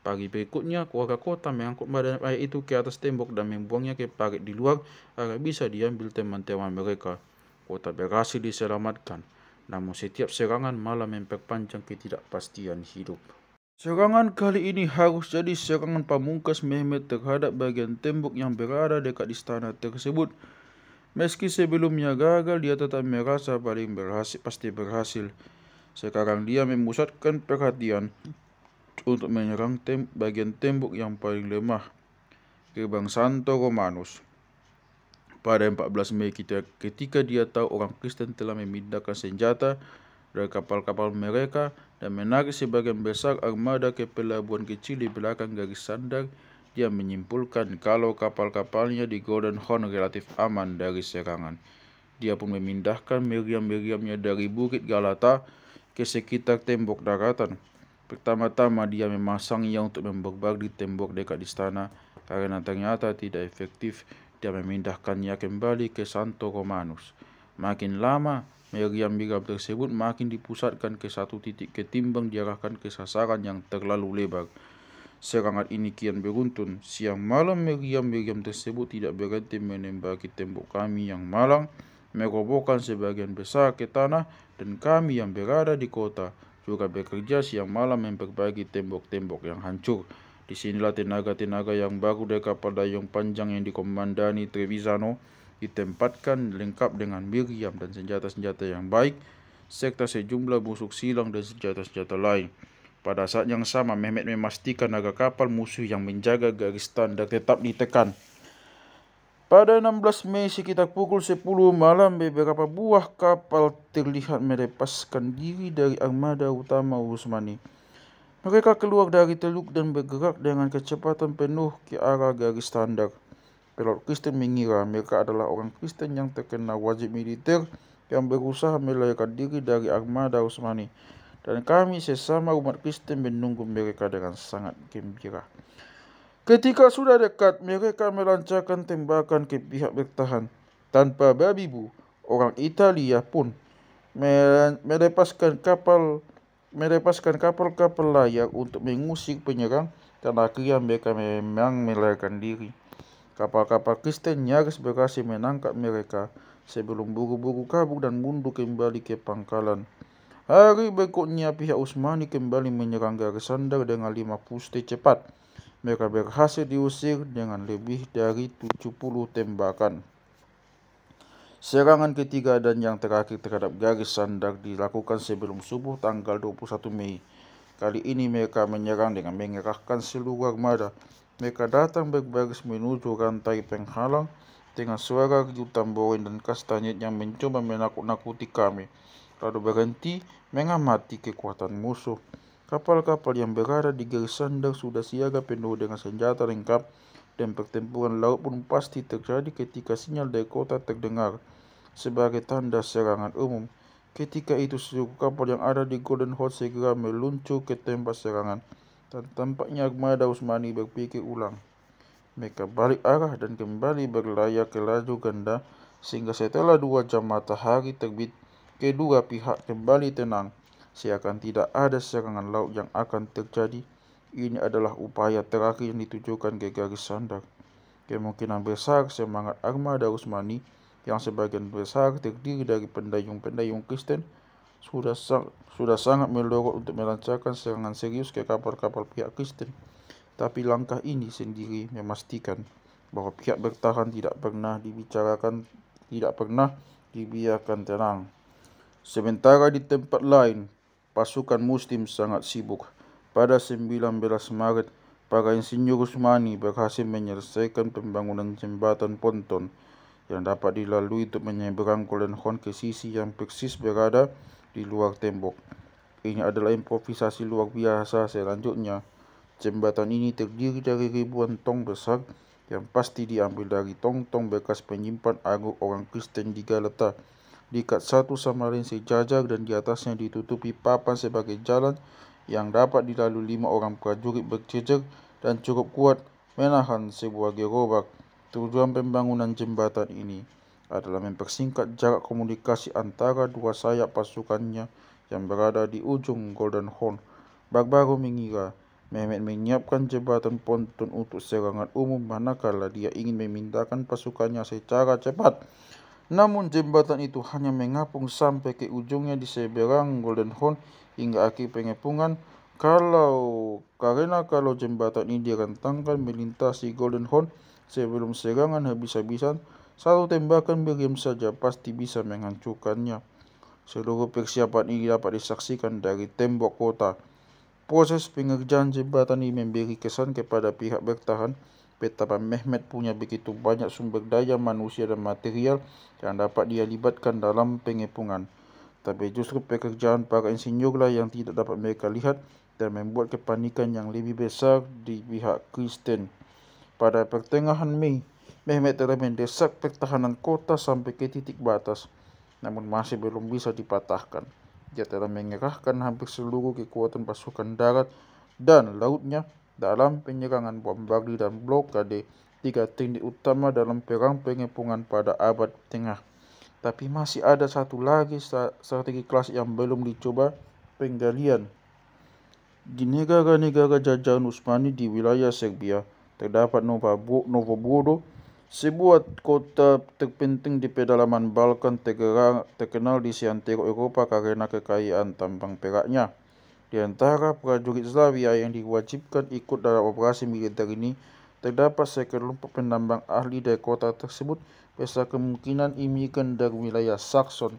Pagi berikutnya, keluarga kota mengangkut badan air itu ke atas tembok dan membuangnya ke parit di luar agar bisa diambil teman-teman mereka. Kota berhasil diselamatkan. Namun setiap serangan malah memperpanjang ketidakpastian hidup. Serangan kali ini harus jadi serangan pamungkas Mehmet terhadap bagian tembok yang berada dekat istana tersebut. Meski sebelumnya gagal, dia tetap merasa paling berhasil, pasti berhasil. Sekarang dia memusatkan perhatian untuk menyerang tem bagian tembok yang paling lemah. Gerbang Santo Romanus. Pada 14 Mei kita ketika dia tahu orang Kristen telah memindahkan senjata dari kapal-kapal mereka dan menarik sebagian besar armada ke pelabuhan kecil di belakang garis sandar, dia menyimpulkan kalau kapal-kapalnya di Golden Horn relatif aman dari serangan. Dia pun memindahkan meriam-meriamnya dari Bukit Galata ke sekitar tembok daratan. Pertama-tama dia memasangnya untuk memberbak di tembok dekat istana karena ternyata tidak efektif dia memindahkannya kembali ke Santo Romanus. Makin lama, meriam-meriam tersebut makin dipusatkan ke satu titik ketimbang diarahkan ke sasaran yang terlalu lebar. Serangan ini kian beruntun. Siang malam meriam-meriam tersebut tidak berhenti menembaki tembok kami yang malang, merobohkan sebagian besar ke tanah, dan kami yang berada di kota juga bekerja siang malam memperbaiki tembok-tembok yang hancur. Disinilah tenaga-tenaga yang baru dari kapal dayung panjang yang dikomandani Trevisano ditempatkan lengkap dengan miriam dan senjata-senjata yang baik, serta sejumlah busuk silang dan senjata-senjata lain. Pada saat yang sama, Mehmet memastikan agar kapal musuh yang menjaga garis standar tetap ditekan. Pada 16 Mei sekitar pukul 10 malam, beberapa buah kapal terlihat melepaskan diri dari armada utama Usmani. Mereka keluar dari teluk dan bergerak dengan kecepatan penuh ke arah garis standar. Pilot Kristen mengira mereka adalah orang Kristen yang terkena wajib militer yang berusaha melayakan diri dari armada Usmani. Dan kami sesama umat Kristen menunggu mereka dengan sangat gembira. Ketika sudah dekat, mereka melancarkan tembakan ke pihak bertahan. Tanpa babi bu, orang Italia pun melepaskan kapal melepaskan kapal-kapal layak untuk mengusik penyerang dan akhirnya mereka memang melarikan diri. Kapal-kapal Kristen nyaris berhasil menangkap mereka sebelum buru-buru kabur dan mundur kembali ke pangkalan. Hari berikutnya pihak Usmani kembali menyerang Garisandar dengan lima pusti cepat. Mereka berhasil diusir dengan lebih dari 70 tembakan. Serangan ketiga dan yang terakhir terhadap garis sandar dilakukan sebelum subuh tanggal 21 Mei. Kali ini mereka menyerang dengan mengerahkan seluruh armada. Mereka datang berbaris menuju rantai penghalang dengan suara kejutan tamborin dan kastanyet yang mencoba menakut-nakuti kami. Lalu berhenti mengamati kekuatan musuh. Kapal-kapal yang berada di garis sandar sudah siaga penuh dengan senjata lengkap dan pertempuran laut pun pasti terjadi ketika sinyal dari kota terdengar sebagai tanda serangan umum. Ketika itu seluruh kapal yang ada di Golden Horse segera meluncur ke tempat serangan dan tampaknya armada Usmani berpikir ulang. Mereka balik arah dan kembali berlayar ke laju ganda sehingga setelah dua jam matahari terbit, kedua pihak kembali tenang. Seakan tidak ada serangan laut yang akan terjadi ini adalah upaya terakhir yang ditujukan ke garis sandar. Kemungkinan besar semangat armada Usmani yang sebagian besar terdiri dari pendayung-pendayung Kristen sudah, sang, sudah sangat mendorong untuk melancarkan serangan serius ke kapal-kapal pihak Kristen. Tapi langkah ini sendiri memastikan bahwa pihak bertahan tidak pernah dibicarakan, tidak pernah dibiarkan tenang. Sementara di tempat lain, pasukan Muslim sangat sibuk pada 19 Maret, para insinyur Usmani berhasil menyelesaikan pembangunan jembatan ponton yang dapat dilalui untuk menyeberang Kolenhon ke sisi yang persis berada di luar tembok. Ini adalah improvisasi luar biasa selanjutnya. Jembatan ini terdiri dari ribuan tong besar yang pasti diambil dari tong-tong bekas penyimpan agung orang Kristen di Galata. Dikat satu sama lain sejajar dan di atasnya ditutupi papan sebagai jalan yang dapat dilalui lima orang prajurit berjejak dan cukup kuat menahan sebuah gerobak. Tujuan pembangunan jembatan ini adalah mempersingkat jarak komunikasi antara dua sayap pasukannya yang berada di ujung Golden Horn. Barbaro mengira Mehmet menyiapkan jembatan ponton untuk serangan umum manakala dia ingin memindahkan pasukannya secara cepat. Namun jembatan itu hanya mengapung sampai ke ujungnya di seberang Golden Horn hingga akhir pengepungan. Kalau karena kalau jembatan ini direntangkan melintasi Golden Horn sebelum serangan habis-habisan, satu tembakan meriam saja pasti bisa menghancurkannya. Seluruh persiapan ini dapat disaksikan dari tembok kota. Proses pengerjaan jembatan ini memberi kesan kepada pihak bertahan betapa Mehmet punya begitu banyak sumber daya manusia dan material yang dapat dia libatkan dalam pengepungan tapi justru pekerjaan para insinyurlah yang tidak dapat mereka lihat dan membuat kepanikan yang lebih besar di pihak Kristen. Pada pertengahan Mei, Mehmet telah mendesak pertahanan kota sampai ke titik batas, namun masih belum bisa dipatahkan. Dia telah mengerahkan hampir seluruh kekuatan pasukan darat dan lautnya dalam penyerangan bombardir dan blokade tiga titik utama dalam perang pengepungan pada abad tengah. Tapi masih ada satu lagi strategi kelas yang belum dicoba penggalian. Di negara-negara jajahan Usmani di wilayah Serbia, terdapat Novobodo, sebuah kota terpenting di pedalaman Balkan terkenal di seantero Eropa karena kekayaan tambang peraknya. Di antara prajurit Slavia yang diwajibkan ikut dalam operasi militer ini, terdapat sekelompok penambang ahli dari kota tersebut Esa kemungkinan imikan dari wilayah Saxon.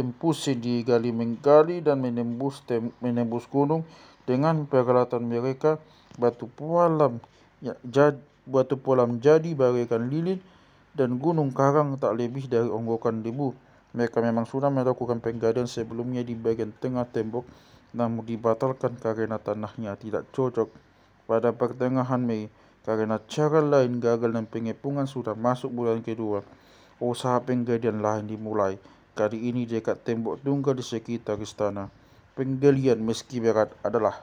Empusi gali menggali dan menembus tem, menembus gunung dengan peralatan mereka batu pualam ya, jad, batu pualam jadi bagaikan lilin dan gunung karang tak lebih dari onggokan debu. Mereka memang sudah melakukan penggalian sebelumnya di bagian tengah tembok namun dibatalkan karena tanahnya tidak cocok. Pada pertengahan Mei, karena cara lain gagal dan pengepungan sudah masuk bulan kedua. Usaha penggalian lain dimulai, kali ini dekat tembok tunggal di sekitar istana. Penggalian meski berat adalah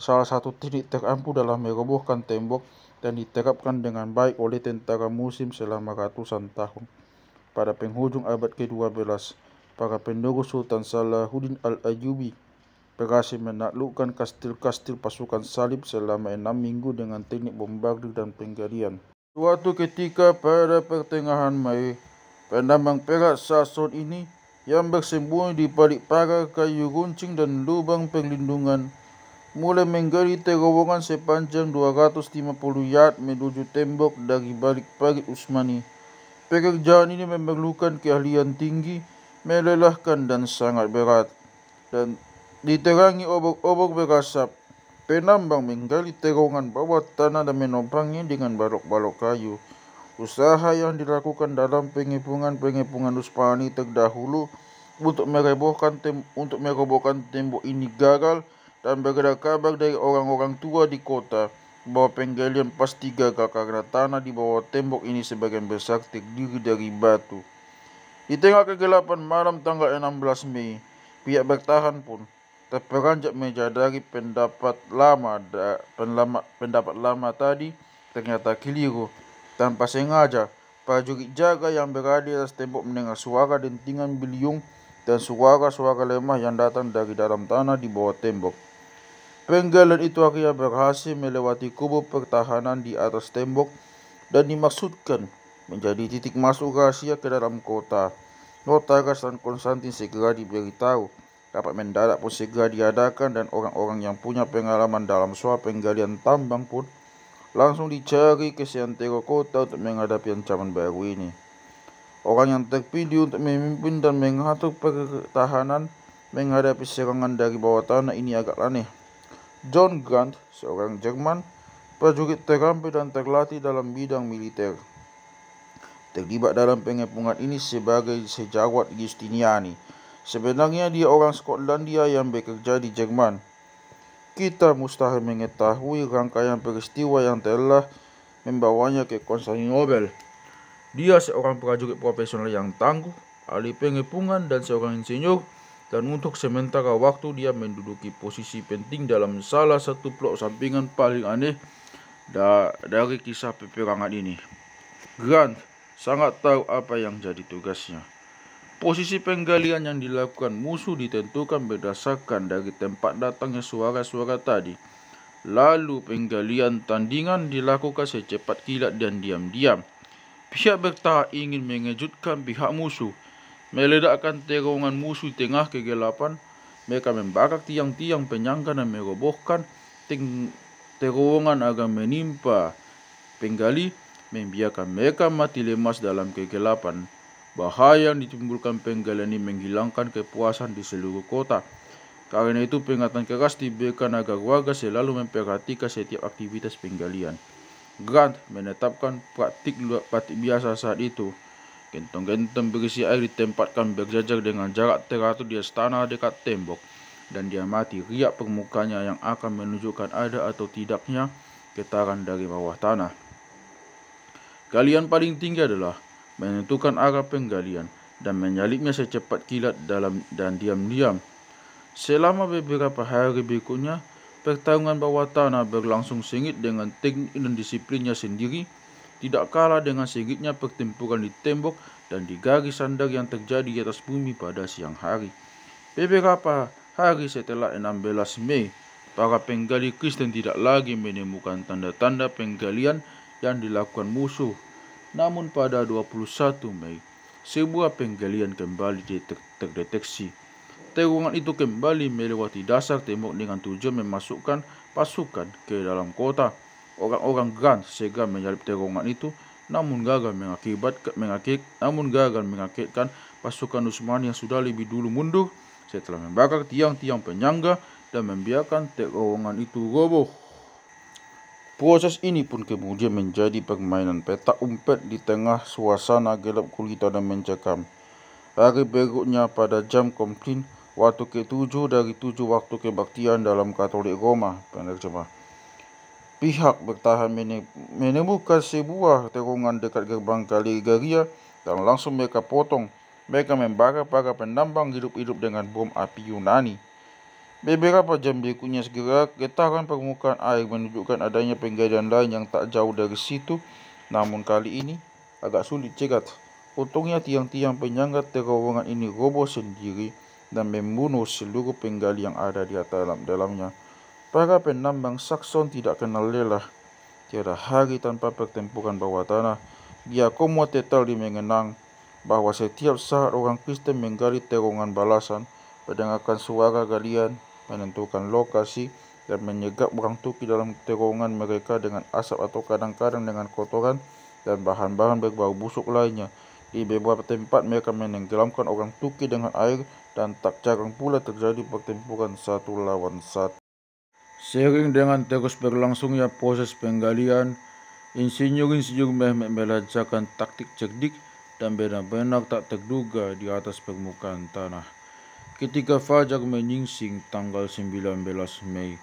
salah satu titik terampuh dalam merobohkan tembok dan diterapkan dengan baik oleh tentara musim selama ratusan tahun. Pada penghujung abad ke-12, para pendukung Sultan Salahuddin Al-Ayyubi Pegasi menaklukkan kastil-kastil pasukan salib selama enam minggu dengan teknik bombardir dan penggalian. Suatu ketika pada pertengahan Mei, pendambang perak Sasson ini yang bersembunyi di balik para kayu runcing dan lubang perlindungan mulai menggali terowongan sepanjang 250 yard menuju tembok dari balik parit Usmani. Pekerjaan ini memerlukan keahlian tinggi, melelahkan dan sangat berat. Dan Diterangi obok-obok berasap, penambang menggali terowongan bawah tanah dan menopangnya dengan balok-balok kayu. Usaha yang dilakukan dalam pengepungan-pengepungan Uspani terdahulu untuk merobohkan tem untuk merobohkan tembok ini gagal dan beredar kabar dari orang-orang tua di kota bahwa penggalian pasti gagal karena tanah di bawah tembok ini sebagian besar terdiri dari batu. Di tengah kegelapan malam tanggal 16 Mei, pihak bertahan pun terperanjat menyadari pendapat lama pendapat lama tadi ternyata keliru. Tanpa sengaja, prajurit jaga yang berada di atas tembok mendengar suara dentingan beliung dan suara-suara lemah yang datang dari dalam tanah di bawah tembok. Penggalan itu akhirnya berhasil melewati kubur pertahanan di atas tembok dan dimaksudkan menjadi titik masuk rahasia ke dalam kota. Nota Konstantin segera diberitahu dapat mendadak pun segera diadakan dan orang-orang yang punya pengalaman dalam suap penggalian tambang pun langsung dicari ke seantero kota untuk menghadapi ancaman baru ini. Orang yang terpilih untuk memimpin dan mengatur pertahanan menghadapi serangan dari bawah tanah ini agak aneh. John Grant, seorang Jerman, prajurit terampil dan terlatih dalam bidang militer. Terlibat dalam pengepungan ini sebagai sejawat Justiniani Sebenarnya dia orang Skotlandia yang bekerja di Jerman. Kita mustahil mengetahui rangkaian peristiwa yang telah membawanya ke Nobel. Dia seorang prajurit profesional yang tangguh, ahli pengepungan dan seorang insinyur dan untuk sementara waktu dia menduduki posisi penting dalam salah satu plot sampingan paling aneh da dari kisah peperangan ini. Grant sangat tahu apa yang jadi tugasnya. Posisi penggalian yang dilakukan musuh ditentukan berdasarkan dari tempat datangnya suara-suara tadi. Lalu penggalian tandingan dilakukan secepat kilat dan diam-diam. Pihak bertahap ingin mengejutkan pihak musuh. Meledakkan terowongan musuh di tengah kegelapan. Mereka membakar tiang-tiang penyangga dan merobohkan terowongan agar menimpa penggali. Membiarkan mereka mati lemas dalam kegelapan. Bahaya yang ditimbulkan penggal ini menghilangkan kepuasan di seluruh kota. Karena itu peringatan keras diberikan agar warga selalu memperhatikan setiap aktivitas penggalian. Grant menetapkan praktik luar praktik biasa saat itu. Gentong-gentong berisi air ditempatkan berjajar dengan jarak teratur di istana dekat tembok dan diamati riak permukaannya yang akan menunjukkan ada atau tidaknya getaran dari bawah tanah. Kalian paling tinggi adalah menentukan arah penggalian dan menyaliknya secepat kilat dalam dan diam-diam. Selama beberapa hari berikutnya, pertarungan bawah tanah berlangsung sengit dengan teknik dan disiplinnya sendiri, tidak kalah dengan sengitnya pertempuran di tembok dan di garis sandar yang terjadi di atas bumi pada siang hari. Beberapa hari setelah 16 Mei, para penggali Kristen tidak lagi menemukan tanda-tanda penggalian yang dilakukan musuh namun pada 21 Mei, sebuah penggalian kembali terdeteksi. Terowongan itu kembali melewati dasar tembok dengan tujuan memasukkan pasukan ke dalam kota. Orang-orang Grant segera menyalip terowongan itu namun gagal mengakik namun gagal mengakibatkan pasukan Usman yang sudah lebih dulu mundur setelah membakar tiang-tiang penyangga dan membiarkan terowongan itu roboh. Proses ini pun kemudian menjadi permainan petak umpet di tengah suasana gelap kulit dan mencekam. Hari berikutnya pada jam komplain waktu ke-7 dari 7 waktu kebaktian dalam Katolik Roma, penerjemah. Pihak bertahan menemukan sebuah terowongan dekat gerbang kali Garia dan langsung mereka potong. Mereka membakar para penambang hidup-hidup dengan bom api Yunani. Beberapa jam berikutnya segera, getaran permukaan air menunjukkan adanya penggalian lain yang tak jauh dari situ. Namun kali ini, agak sulit cegat. Untungnya tiang-tiang penyangga terowongan ini roboh sendiri dan membunuh seluruh penggali yang ada di atas dalam dalamnya. Para penambang Saxon tidak kenal lelah. Tiada hari tanpa pertempuran bawah tanah. Giacomo Tetaldi mengenang bahwa setiap saat orang Kristen menggali terowongan balasan, mendengarkan suara galian, menentukan lokasi, dan menyegap orang Turki dalam terowongan mereka dengan asap atau kadang-kadang dengan kotoran dan bahan-bahan berbau busuk lainnya. Di beberapa tempat mereka menenggelamkan orang Turki dengan air dan tak jarang pula terjadi pertempuran satu lawan satu. Sering dengan terus berlangsungnya proses penggalian, insinyur-insinyur Mehmet melancarkan taktik cerdik dan benar-benar tak terduga di atas permukaan tanah. Ketika Fajar menyingsing tanggal 19 Mei,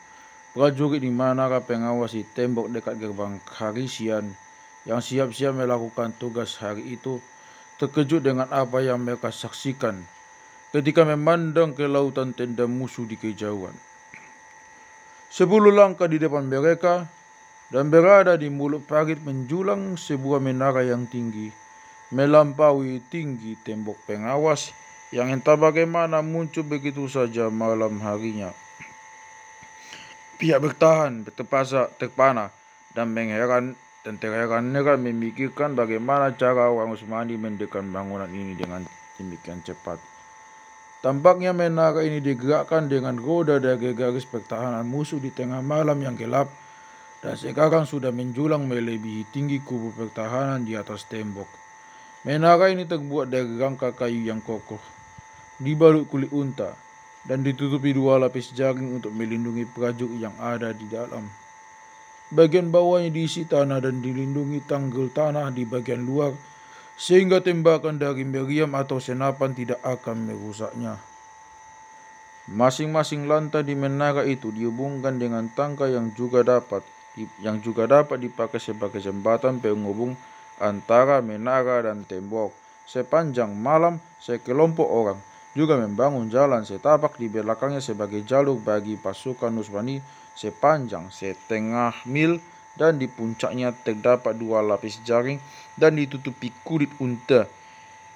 prajurit di Manara pengawasi tembok dekat gerbang Karisian yang siap-siap melakukan tugas hari itu terkejut dengan apa yang mereka saksikan ketika memandang ke lautan tenda musuh di kejauhan. Sepuluh langkah di depan mereka dan berada di mulut parit menjulang sebuah menara yang tinggi melampaui tinggi tembok pengawas yang entah bagaimana muncul begitu saja malam harinya. Pihak bertahan, terpaksa, terpana, dan mengheran dan terheran-heran memikirkan bagaimana cara orang Usmani mendekat bangunan ini dengan demikian cepat. Tampaknya menara ini digerakkan dengan roda dari garis pertahanan musuh di tengah malam yang gelap dan sekarang sudah menjulang melebihi tinggi kubu pertahanan di atas tembok. Menara ini terbuat dari rangka kayu yang kokoh dibalut kulit unta, dan ditutupi dua lapis jaring untuk melindungi prajuk yang ada di dalam. Bagian bawahnya diisi tanah dan dilindungi tanggul tanah di bagian luar, sehingga tembakan dari meriam atau senapan tidak akan merusaknya. Masing-masing lantai di menara itu dihubungkan dengan tangga yang juga dapat yang juga dapat dipakai sebagai jembatan penghubung antara menara dan tembok. Sepanjang malam, sekelompok orang juga membangun jalan setapak di belakangnya sebagai jalur bagi pasukan Nuswani sepanjang setengah mil dan di puncaknya terdapat dua lapis jaring dan ditutupi kulit unta.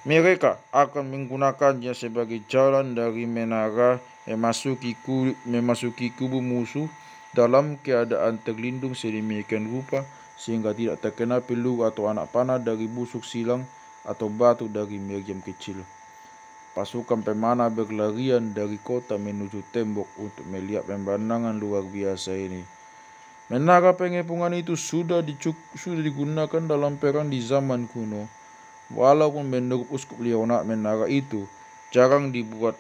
Mereka akan menggunakannya sebagai jalan dari menara memasuki, kulit, memasuki kubu musuh dalam keadaan terlindung sedemikian rupa sehingga tidak terkena peluru atau anak panah dari busuk silang atau batu dari meriam kecil. Pasukan pemanah berlarian dari kota menuju tembok untuk melihat pemandangan luar biasa ini. Menara pengepungan itu sudah, dicuk, sudah digunakan dalam perang di zaman kuno. Walaupun menurut Uskup Leonard menara itu jarang dibuat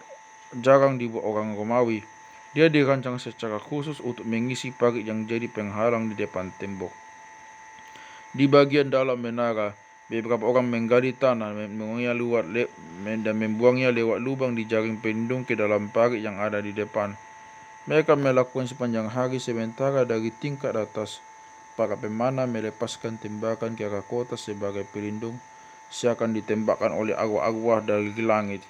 jarang dibuat orang Romawi. Dia dirancang secara khusus untuk mengisi parit yang jadi penghalang di depan tembok. Di bagian dalam menara, Beberapa orang menggali tanah menguangnya lewat lep, dan membuangnya lewat lubang di jaring pendung ke dalam parit yang ada di depan. Mereka melakukan sepanjang hari sementara dari tingkat atas. Para pemana melepaskan tembakan ke arah kota sebagai pelindung, seakan ditembakkan oleh arwah-arwah dari langit.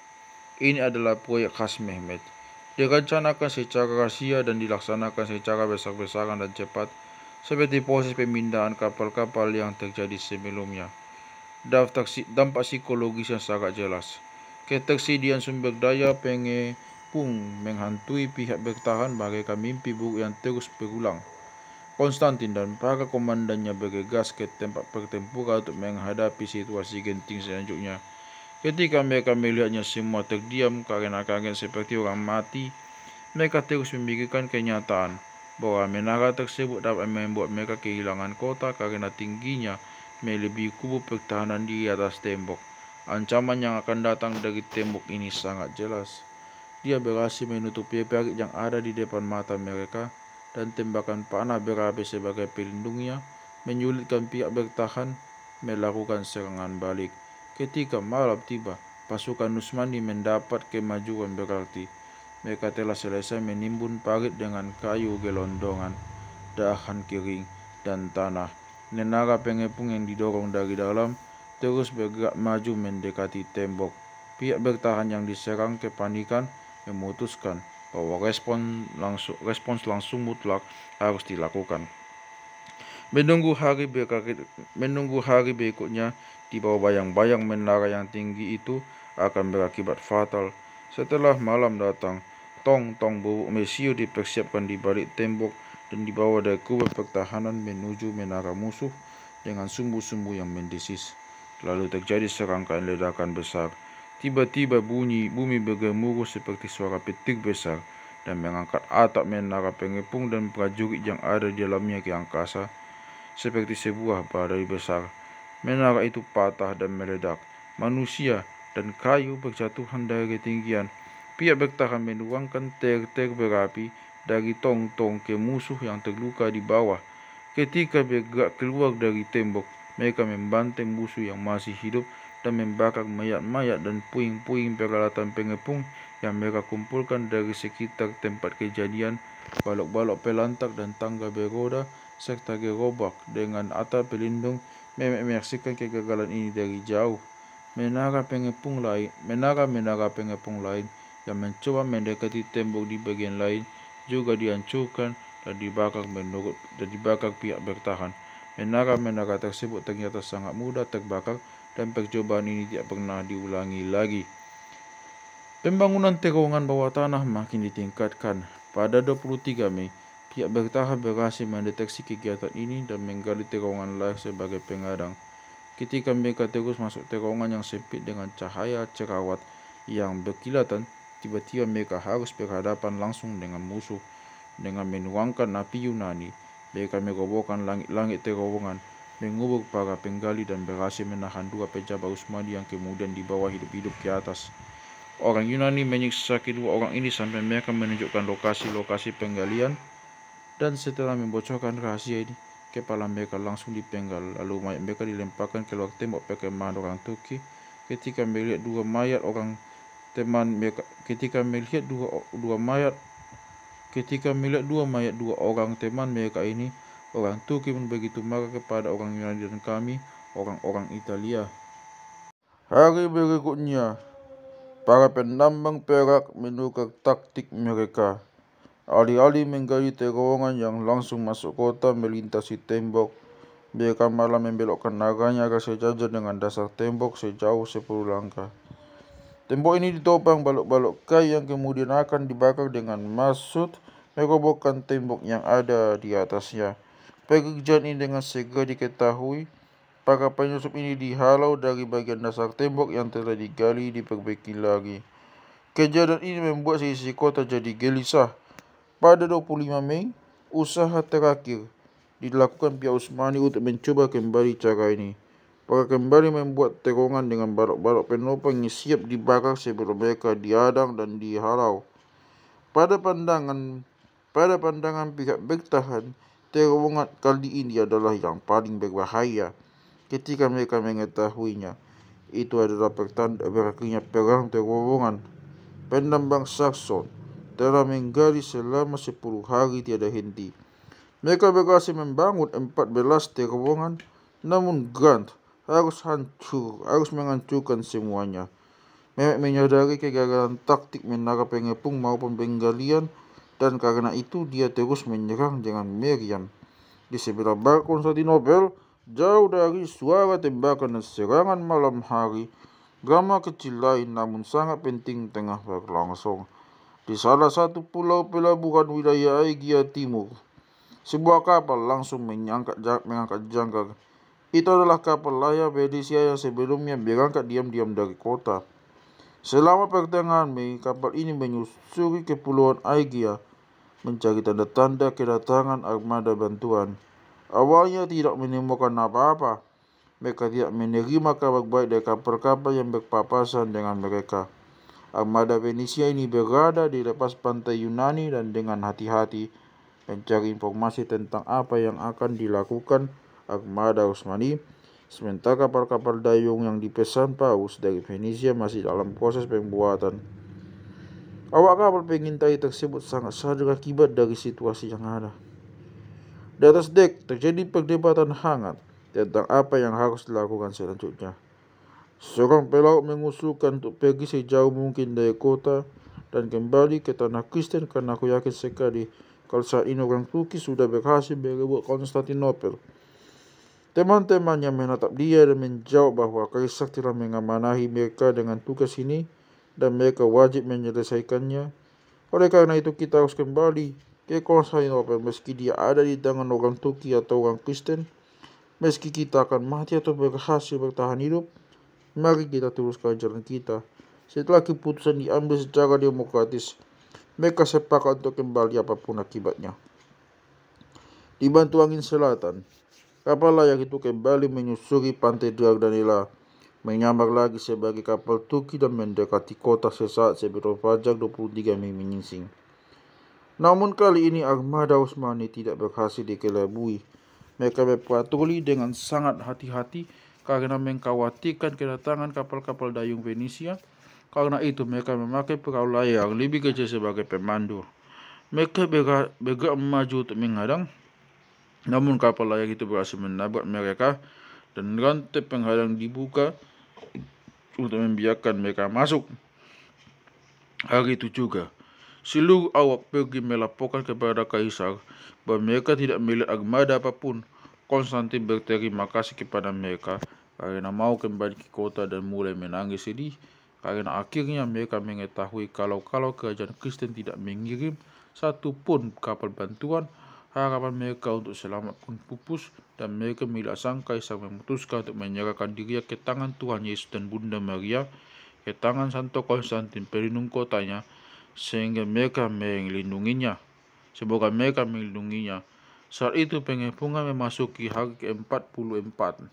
Ini adalah proyek khas Mehmet. Direncanakan secara rahasia dan dilaksanakan secara besar-besaran dan cepat, seperti proses pemindahan kapal-kapal yang terjadi sebelumnya dampak psikologis yang sangat jelas. Ketersediaan sumber daya pengepung menghantui pihak bertahan bagaikan mimpi buruk yang terus berulang. Konstantin dan para komandannya bergegas ke tempat pertempuran untuk menghadapi situasi genting selanjutnya. Ketika mereka melihatnya semua terdiam karena kangen seperti orang mati, mereka terus memikirkan kenyataan bahwa menara tersebut dapat membuat mereka kehilangan kota karena tingginya melebihi kubu pertahanan di atas tembok. Ancaman yang akan datang dari tembok ini sangat jelas. Dia berhasil menutupi parit yang ada di depan mata mereka dan tembakan panah berapi sebagai pelindungnya menyulitkan pihak bertahan melakukan serangan balik. Ketika malam tiba, pasukan Nusmani mendapat kemajuan berarti. Mereka telah selesai menimbun parit dengan kayu gelondongan, dahan kering, dan tanah. Nenara pengepung yang didorong dari dalam terus bergerak maju mendekati tembok. Pihak bertahan yang diserang kepanikan memutuskan bahwa respon langsung, respons langsung mutlak harus dilakukan. Menunggu hari, berkaki, menunggu hari berikutnya di bawah bayang-bayang menara yang tinggi itu akan berakibat fatal. Setelah malam datang, tong-tong bubuk mesiu dipersiapkan di balik tembok dan dibawa dari kubur pertahanan menuju menara musuh dengan sumbu-sumbu yang mendesis. Lalu terjadi serangkaian ledakan besar. Tiba-tiba bunyi bumi bergemuruh seperti suara petir besar dan mengangkat atap menara pengepung dan prajurit yang ada di dalamnya ke angkasa seperti sebuah badai besar. Menara itu patah dan meledak. Manusia dan kayu berjatuhan dari ketinggian. Pihak bertahan menuangkan ter-ter berapi dari tong-tong ke musuh yang terluka di bawah. Ketika bergerak keluar dari tembok, mereka membantai musuh yang masih hidup dan membakar mayat-mayat dan puing-puing peralatan pengepung yang mereka kumpulkan dari sekitar tempat kejadian, balok-balok pelantak dan tangga beroda serta gerobak dengan atap pelindung Memek menyaksikan kegagalan ini dari jauh. Menara pengepung lain, menara-menara pengepung lain yang mencoba mendekati tembok di bagian lain juga dihancurkan dan dibakar menurut dan dibakar pihak bertahan. Menara-menara tersebut ternyata sangat mudah terbakar dan percobaan ini tidak pernah diulangi lagi. Pembangunan terowongan bawah tanah makin ditingkatkan. Pada 23 Mei, pihak bertahan berhasil mendeteksi kegiatan ini dan menggali terowongan lain sebagai pengadang. Ketika mereka terus masuk terowongan yang sempit dengan cahaya cerawat yang berkilatan, Tiba-tiba mereka harus berhadapan langsung dengan musuh. Dengan menuangkan api Yunani, mereka merobohkan langit-langit terowongan, mengubur para penggali dan berhasil menahan dua pejabat Usmani yang kemudian dibawa hidup-hidup ke atas. Orang Yunani menyiksa kedua orang ini sampai mereka menunjukkan lokasi-lokasi penggalian dan setelah membocorkan rahasia ini, kepala mereka langsung dipenggal lalu mayat mereka dilemparkan keluar tembok perkemahan orang Turki ketika melihat dua mayat orang teman mereka ketika melihat dua dua mayat ketika melihat dua mayat dua orang teman mereka ini orang Turki begitu marah kepada orang Yunani dan kami orang-orang Italia hari berikutnya para penambang perak menukar taktik mereka alih-alih menggali terowongan yang langsung masuk kota melintasi tembok mereka malah membelokkan naganya ke sejajar dengan dasar tembok sejauh 10 langkah Tembok ini ditopang balok-balok kayu yang kemudian akan dibakar dengan maksud merobohkan tembok yang ada di atasnya. Pekerjaan ini dengan segera diketahui para penyusup ini dihalau dari bagian dasar tembok yang telah digali diperbaiki lagi. Kejadian ini membuat sisi kota jadi gelisah. Pada 25 Mei, usaha terakhir dilakukan pihak Usmani untuk mencuba kembali cara ini. Mereka kembali membuat terowongan dengan barok-barok penopang yang siap dibakar sebelum mereka diadang dan dihalau. Pada pandangan pada pandangan pihak bertahan, terowongan kali ini adalah yang paling berbahaya ketika mereka mengetahuinya. Itu adalah pertanda berakhirnya perang terowongan. Penambang Saxon telah menggali selama 10 hari tiada henti. Mereka berhasil membangun 14 terowongan, namun Grant harus hancur, harus menghancurkan semuanya. Mehmet menyadari kegagalan taktik menara pengepung maupun penggalian dan karena itu dia terus menyerang dengan Meriam. Di sebelah bar Konstantinopel, jauh dari suara tembakan dan serangan malam hari, drama kecil lain namun sangat penting tengah berlangsung. Di salah satu pulau pelabuhan wilayah Aegea Timur, sebuah kapal langsung mengangkat, mengangkat jangkar itu adalah kapal layar Venesia yang sebelumnya berangkat diam-diam dari kota. Selama pertengahan Mei, kapal ini menyusuri kepulauan Aegea mencari tanda-tanda kedatangan armada bantuan. Awalnya tidak menemukan apa-apa. Mereka tidak menerima kabar baik dari kapal-kapal yang berpapasan dengan mereka. Armada Venesia ini berada di lepas pantai Yunani dan dengan hati-hati mencari informasi tentang apa yang akan dilakukan Armada Utsmani, sementara kapal-kapal dayung yang dipesan paus dari Venesia masih dalam proses pembuatan. Awak kapal pengintai tersebut sangat sadar akibat dari situasi yang ada. Di atas dek terjadi perdebatan hangat tentang apa yang harus dilakukan selanjutnya. Seorang pelaut mengusulkan untuk pergi sejauh mungkin dari kota dan kembali ke tanah Kristen karena aku yakin sekali kalau saat ini orang Turki sudah berhasil merebut Konstantinopel teman temannya menatap dia dan menjawab bahwa Kaisar telah mengamanahi mereka dengan tugas ini dan mereka wajib menyelesaikannya. Oleh karena itu kita harus kembali ke Konstantinopel meski dia ada di tangan orang Turki atau orang Kristen. Meski kita akan mati atau berhasil bertahan hidup, mari kita teruskan jalan kita. Setelah keputusan diambil secara demokratis, mereka sepakat untuk kembali apapun akibatnya. Dibantu angin selatan, Kapal layak itu kembali menyusuri pantai Drag menyambar lagi sebagai kapal Turki dan mendekati kota sesaat sebelum fajar 23 Mei menyingsing. Namun kali ini armada Utsmani tidak berhasil dikelabui. Mereka berpatroli dengan sangat hati-hati karena mengkhawatirkan kedatangan kapal-kapal dayung Venesia. Karena itu mereka memakai perahu layar lebih kecil sebagai pemandu. Mereka bergerak maju untuk menghadang namun kapal layak itu berhasil menabrak mereka dan rantai penghalang dibuka untuk membiarkan mereka masuk. Hari itu juga, seluruh awak pergi melaporkan kepada Kaisar bahwa mereka tidak milik armada apapun. Konstantin berterima kasih kepada mereka karena mau kembali ke kota dan mulai menangis sedih karena akhirnya mereka mengetahui kalau-kalau kerajaan Kristen tidak mengirim satu pun kapal bantuan Harapan mereka untuk selamat pun pupus dan mereka mila sang memutuskan untuk menyerahkan diri ke tangan Tuhan Yesus dan Bunda Maria, ke tangan Santo Konstantin pelindung kotanya, sehingga mereka melindunginya. Semoga mereka melindunginya. Saat itu pengepungan memasuki hari ke-44.